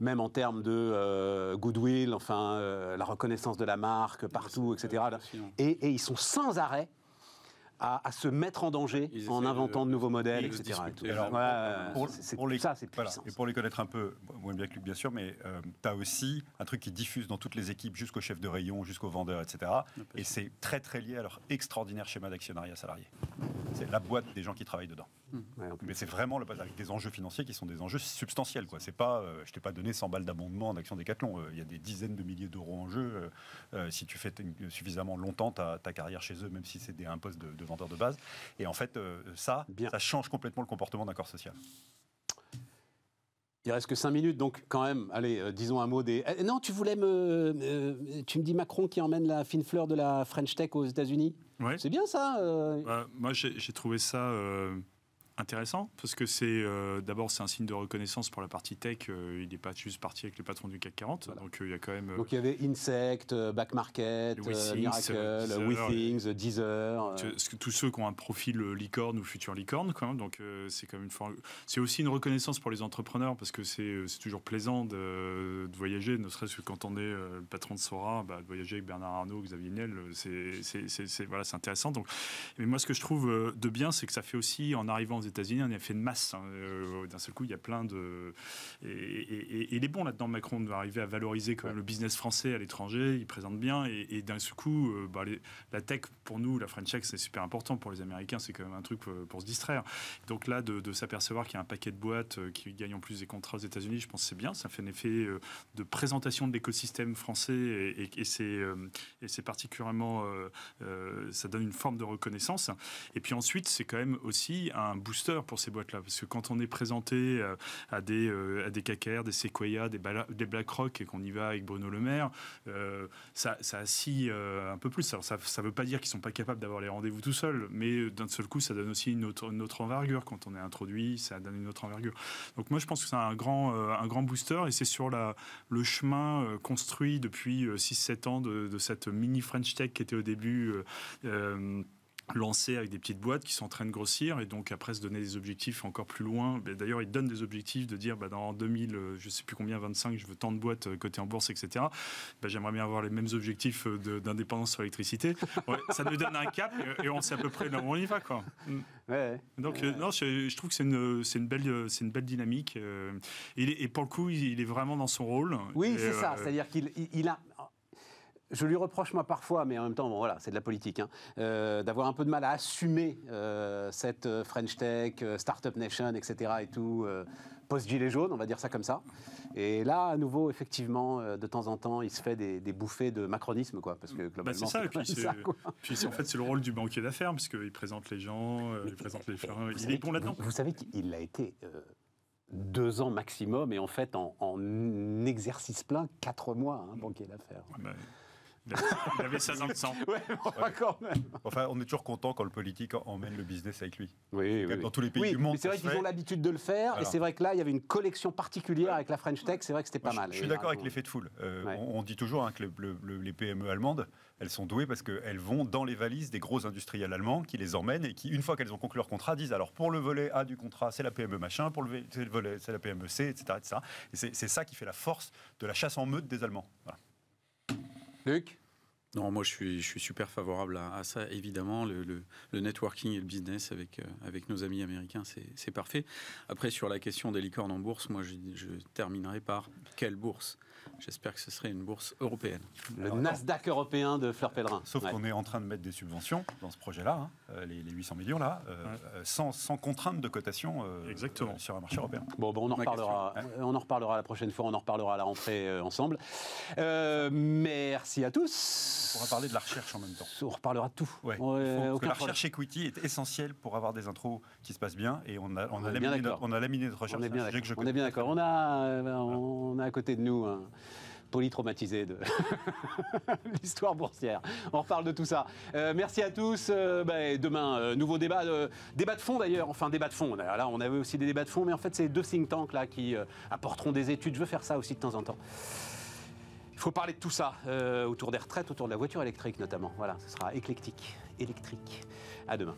même en termes de euh, goodwill, enfin euh, la reconnaissance de la marque partout, etc. Et, ils sont sans arrêt à, se mettre en danger en inventant de, nouveaux modèles, etc. Et pour, les, ça, c'est Et pour les connaître un peu, moins bien que Luc, bien sûr, mais euh, tu as aussi un truc qui diffuse dans toutes les équipes, jusqu'au chef de rayon, jusqu'aux vendeur, etc. Et c'est très, très lié à leur extraordinaire schéma d'actionnariat salarié. C'est la boîte des gens qui travaillent dedans. Mmh. mais c'est vraiment le avec des enjeux financiers qui sont des enjeux substantiels. Quoi. C'est pas, euh, je t'ai pas donné 100 balles d'abondement en action Décathlon. Euh, il y a des dizaines de milliers d'euros en jeu. Euh, si tu fais suffisamment longtemps ta, carrière chez eux, même si c'est des, un poste de, vendeur de base. Et en fait, ça, change complètement le comportement d'un corps social. Il reste que 5 minutes, donc quand même, allez, disons un mot des. Eh, non, tu voulais me. tu me dis Macron qui emmène la fine fleur de la French Tech aux États-Unis C'est bien ça bah, Moi, j'ai trouvé ça intéressant parce que c'est euh, d'abord c'est un signe de reconnaissance pour la partie tech. Euh, il n'est pas juste parti avec les patrons du CAC 40, donc euh, il y a quand même. donc il y avait Insect, Back Market, Miracle Miracle, WeThings, Deezer. Tous ceux qui ont un profil licorne ou futur licorne, Donc c'est quand même une C'est aussi une reconnaissance pour les entrepreneurs parce que c'est toujours plaisant de, voyager, ne serait-ce que quand on est le patron de Sora, bah, de voyager avec Bernard Arnault, Xavier Niel, c'est voilà, intéressant. Donc, mais moi ce que je trouve de bien, c'est que ça fait aussi en arrivant États-Unis un effet de masse. Hein. Euh, d'un seul coup, il y a plein de. Et, et, et, il est bon là-dedans, Macron, va arriver à valoriser quand même le business français à l'étranger. Il présente bien. Et, d'un seul coup, euh, bah, la tech, pour nous, la French Tech, c'est super important. Pour les Américains, c'est quand même un truc euh, pour, se distraire. Donc là, de, s'apercevoir qu'il y a un paquet de boîtes qui gagnent en plus des contrats aux États-Unis, je pense que c'est bien. Ça fait un effet de présentation de l'écosystème français et, c'est particulièrement. ça donne une forme de reconnaissance. Et puis ensuite, c'est quand même aussi un boost pour ces boîtes-là. Parce que quand on est présenté euh, à des, euh, à des KKR, des Sequoia, des, des BlackRock et qu'on y va avec Bruno Le Maire, euh, ça, ça un peu plus. Alors, ça veut pas dire qu'ils sont pas capables d'avoir les rendez-vous tout seuls, mais d'un seul coup, ça donne aussi une autre, autre envergure. Quand on est introduit, ça donne une autre envergure. Donc, moi, je pense que c'est un grand, un grand booster et c'est sur la, le chemin construit depuis 6-7 ans de, cette mini French Tech qui était au début lancé avec des petites boîtes qui sont en train de grossir et donc après se donner des objectifs encore plus loin. Bah, d'ailleurs, il donne des objectifs de dire bah, dans 2000, euh, je sais plus combien, 25, je veux tant de boîtes euh, cotées en bourse, etc. Bah, j'aimerais bien avoir les mêmes objectifs euh, d'indépendance sur l'électricité. [laughs] ça nous donne un cap et, on sait à peu près là où on y va. Quoi. donc, non, je, trouve que c'est une, une, belle, une belle dynamique. et, pour le coup, il, est vraiment dans son rôle. Oui, c'est ça. C'est-à-dire qu'il il a, je lui reproche moi parfois, mais en même temps, voilà, c'est de la politique, hein, euh, d'avoir un peu de mal à assumer euh, cette euh, French Tech, Startup Nation, etc. et tout, post-gilet jaune, on va dire ça comme ça. Et là, à nouveau, effectivement, de temps en temps, il se fait des, bouffées de macronisme, quoi, parce que bah, globalement, c'est ça. Et puis, [laughs] en fait, c'est le rôle du banquier d'affaires, parce qu'il présente les gens, il présente les gens. il est bon là-dedans. Vous, savez qu'il a été deux ans maximum, et en fait, en, exercice plein, quatre mois, hein, banquier d'affaires. Bah il avait 16 ans de sang. [laughs] Enfin, on est toujours content quand le politique emmène le business avec lui. Oui, oui, Dans tous les pays du monde. C'est vrai qu'ils ont l'habitude de le faire. Et c'est vrai que là, il y avait une collection particulière avec la French Tech. C'est vrai que c'était pas mal. Je, suis d'accord ah, avec l'effet de foule. Euh, on, dit toujours hein, que les PME allemandes, elles sont douées parce qu'elles vont dans les valises des gros industriels allemands qui les emmènent et qui, une fois qu'elles ont conclu leur contrat, disent alors pour le volet A du contrat, c'est la PME machin, pour le volet, c'est la PME C, etc. Et c'est ça qui fait la force de la chasse en meute des Allemands. Luc non, moi je suis, super favorable à, ça, évidemment. Le, networking et le business avec, euh, avec nos amis américains, c'est parfait. Après, sur la question des licornes en bourse, moi je terminerai par quelle bourse J'espère que ce serait une bourse européenne. Le Nasdaq européen de Fleur pédrin Sauf qu'on est en train de mettre des subventions dans ce projet-là, hein, euh, les, 800 millions là, euh, euh, sans, contrainte de cotation Exactement. sur un marché européen. Bon, on, en reparlera, on en reparlera la prochaine fois, on en reparlera à la rentrée ensemble. merci à tous. On pourra parler de la recherche en même temps. On reparlera de tout. que la recherche equity est essentielle pour avoir des intros qui se passent bien et on a, on, a, laminé, notre, on a laminé recherche. On est bien d'accord. On, a, on a à côté de nous polytraumatisé [laughs] de l'histoire boursière. On reparle de tout ça. Euh, merci à tous. Euh, bah, demain, euh, nouveau débat. débat de fond d'ailleurs. Enfin, débat de fond. Là, on avait aussi des débats de fond, mais en fait, c'est deux think tanks là, qui apporteront des études. Je veux faire ça aussi de temps en temps. Il faut parler de tout ça autour des retraites, autour de la voiture électrique notamment. Voilà, ce sera éclectique, électrique. À demain.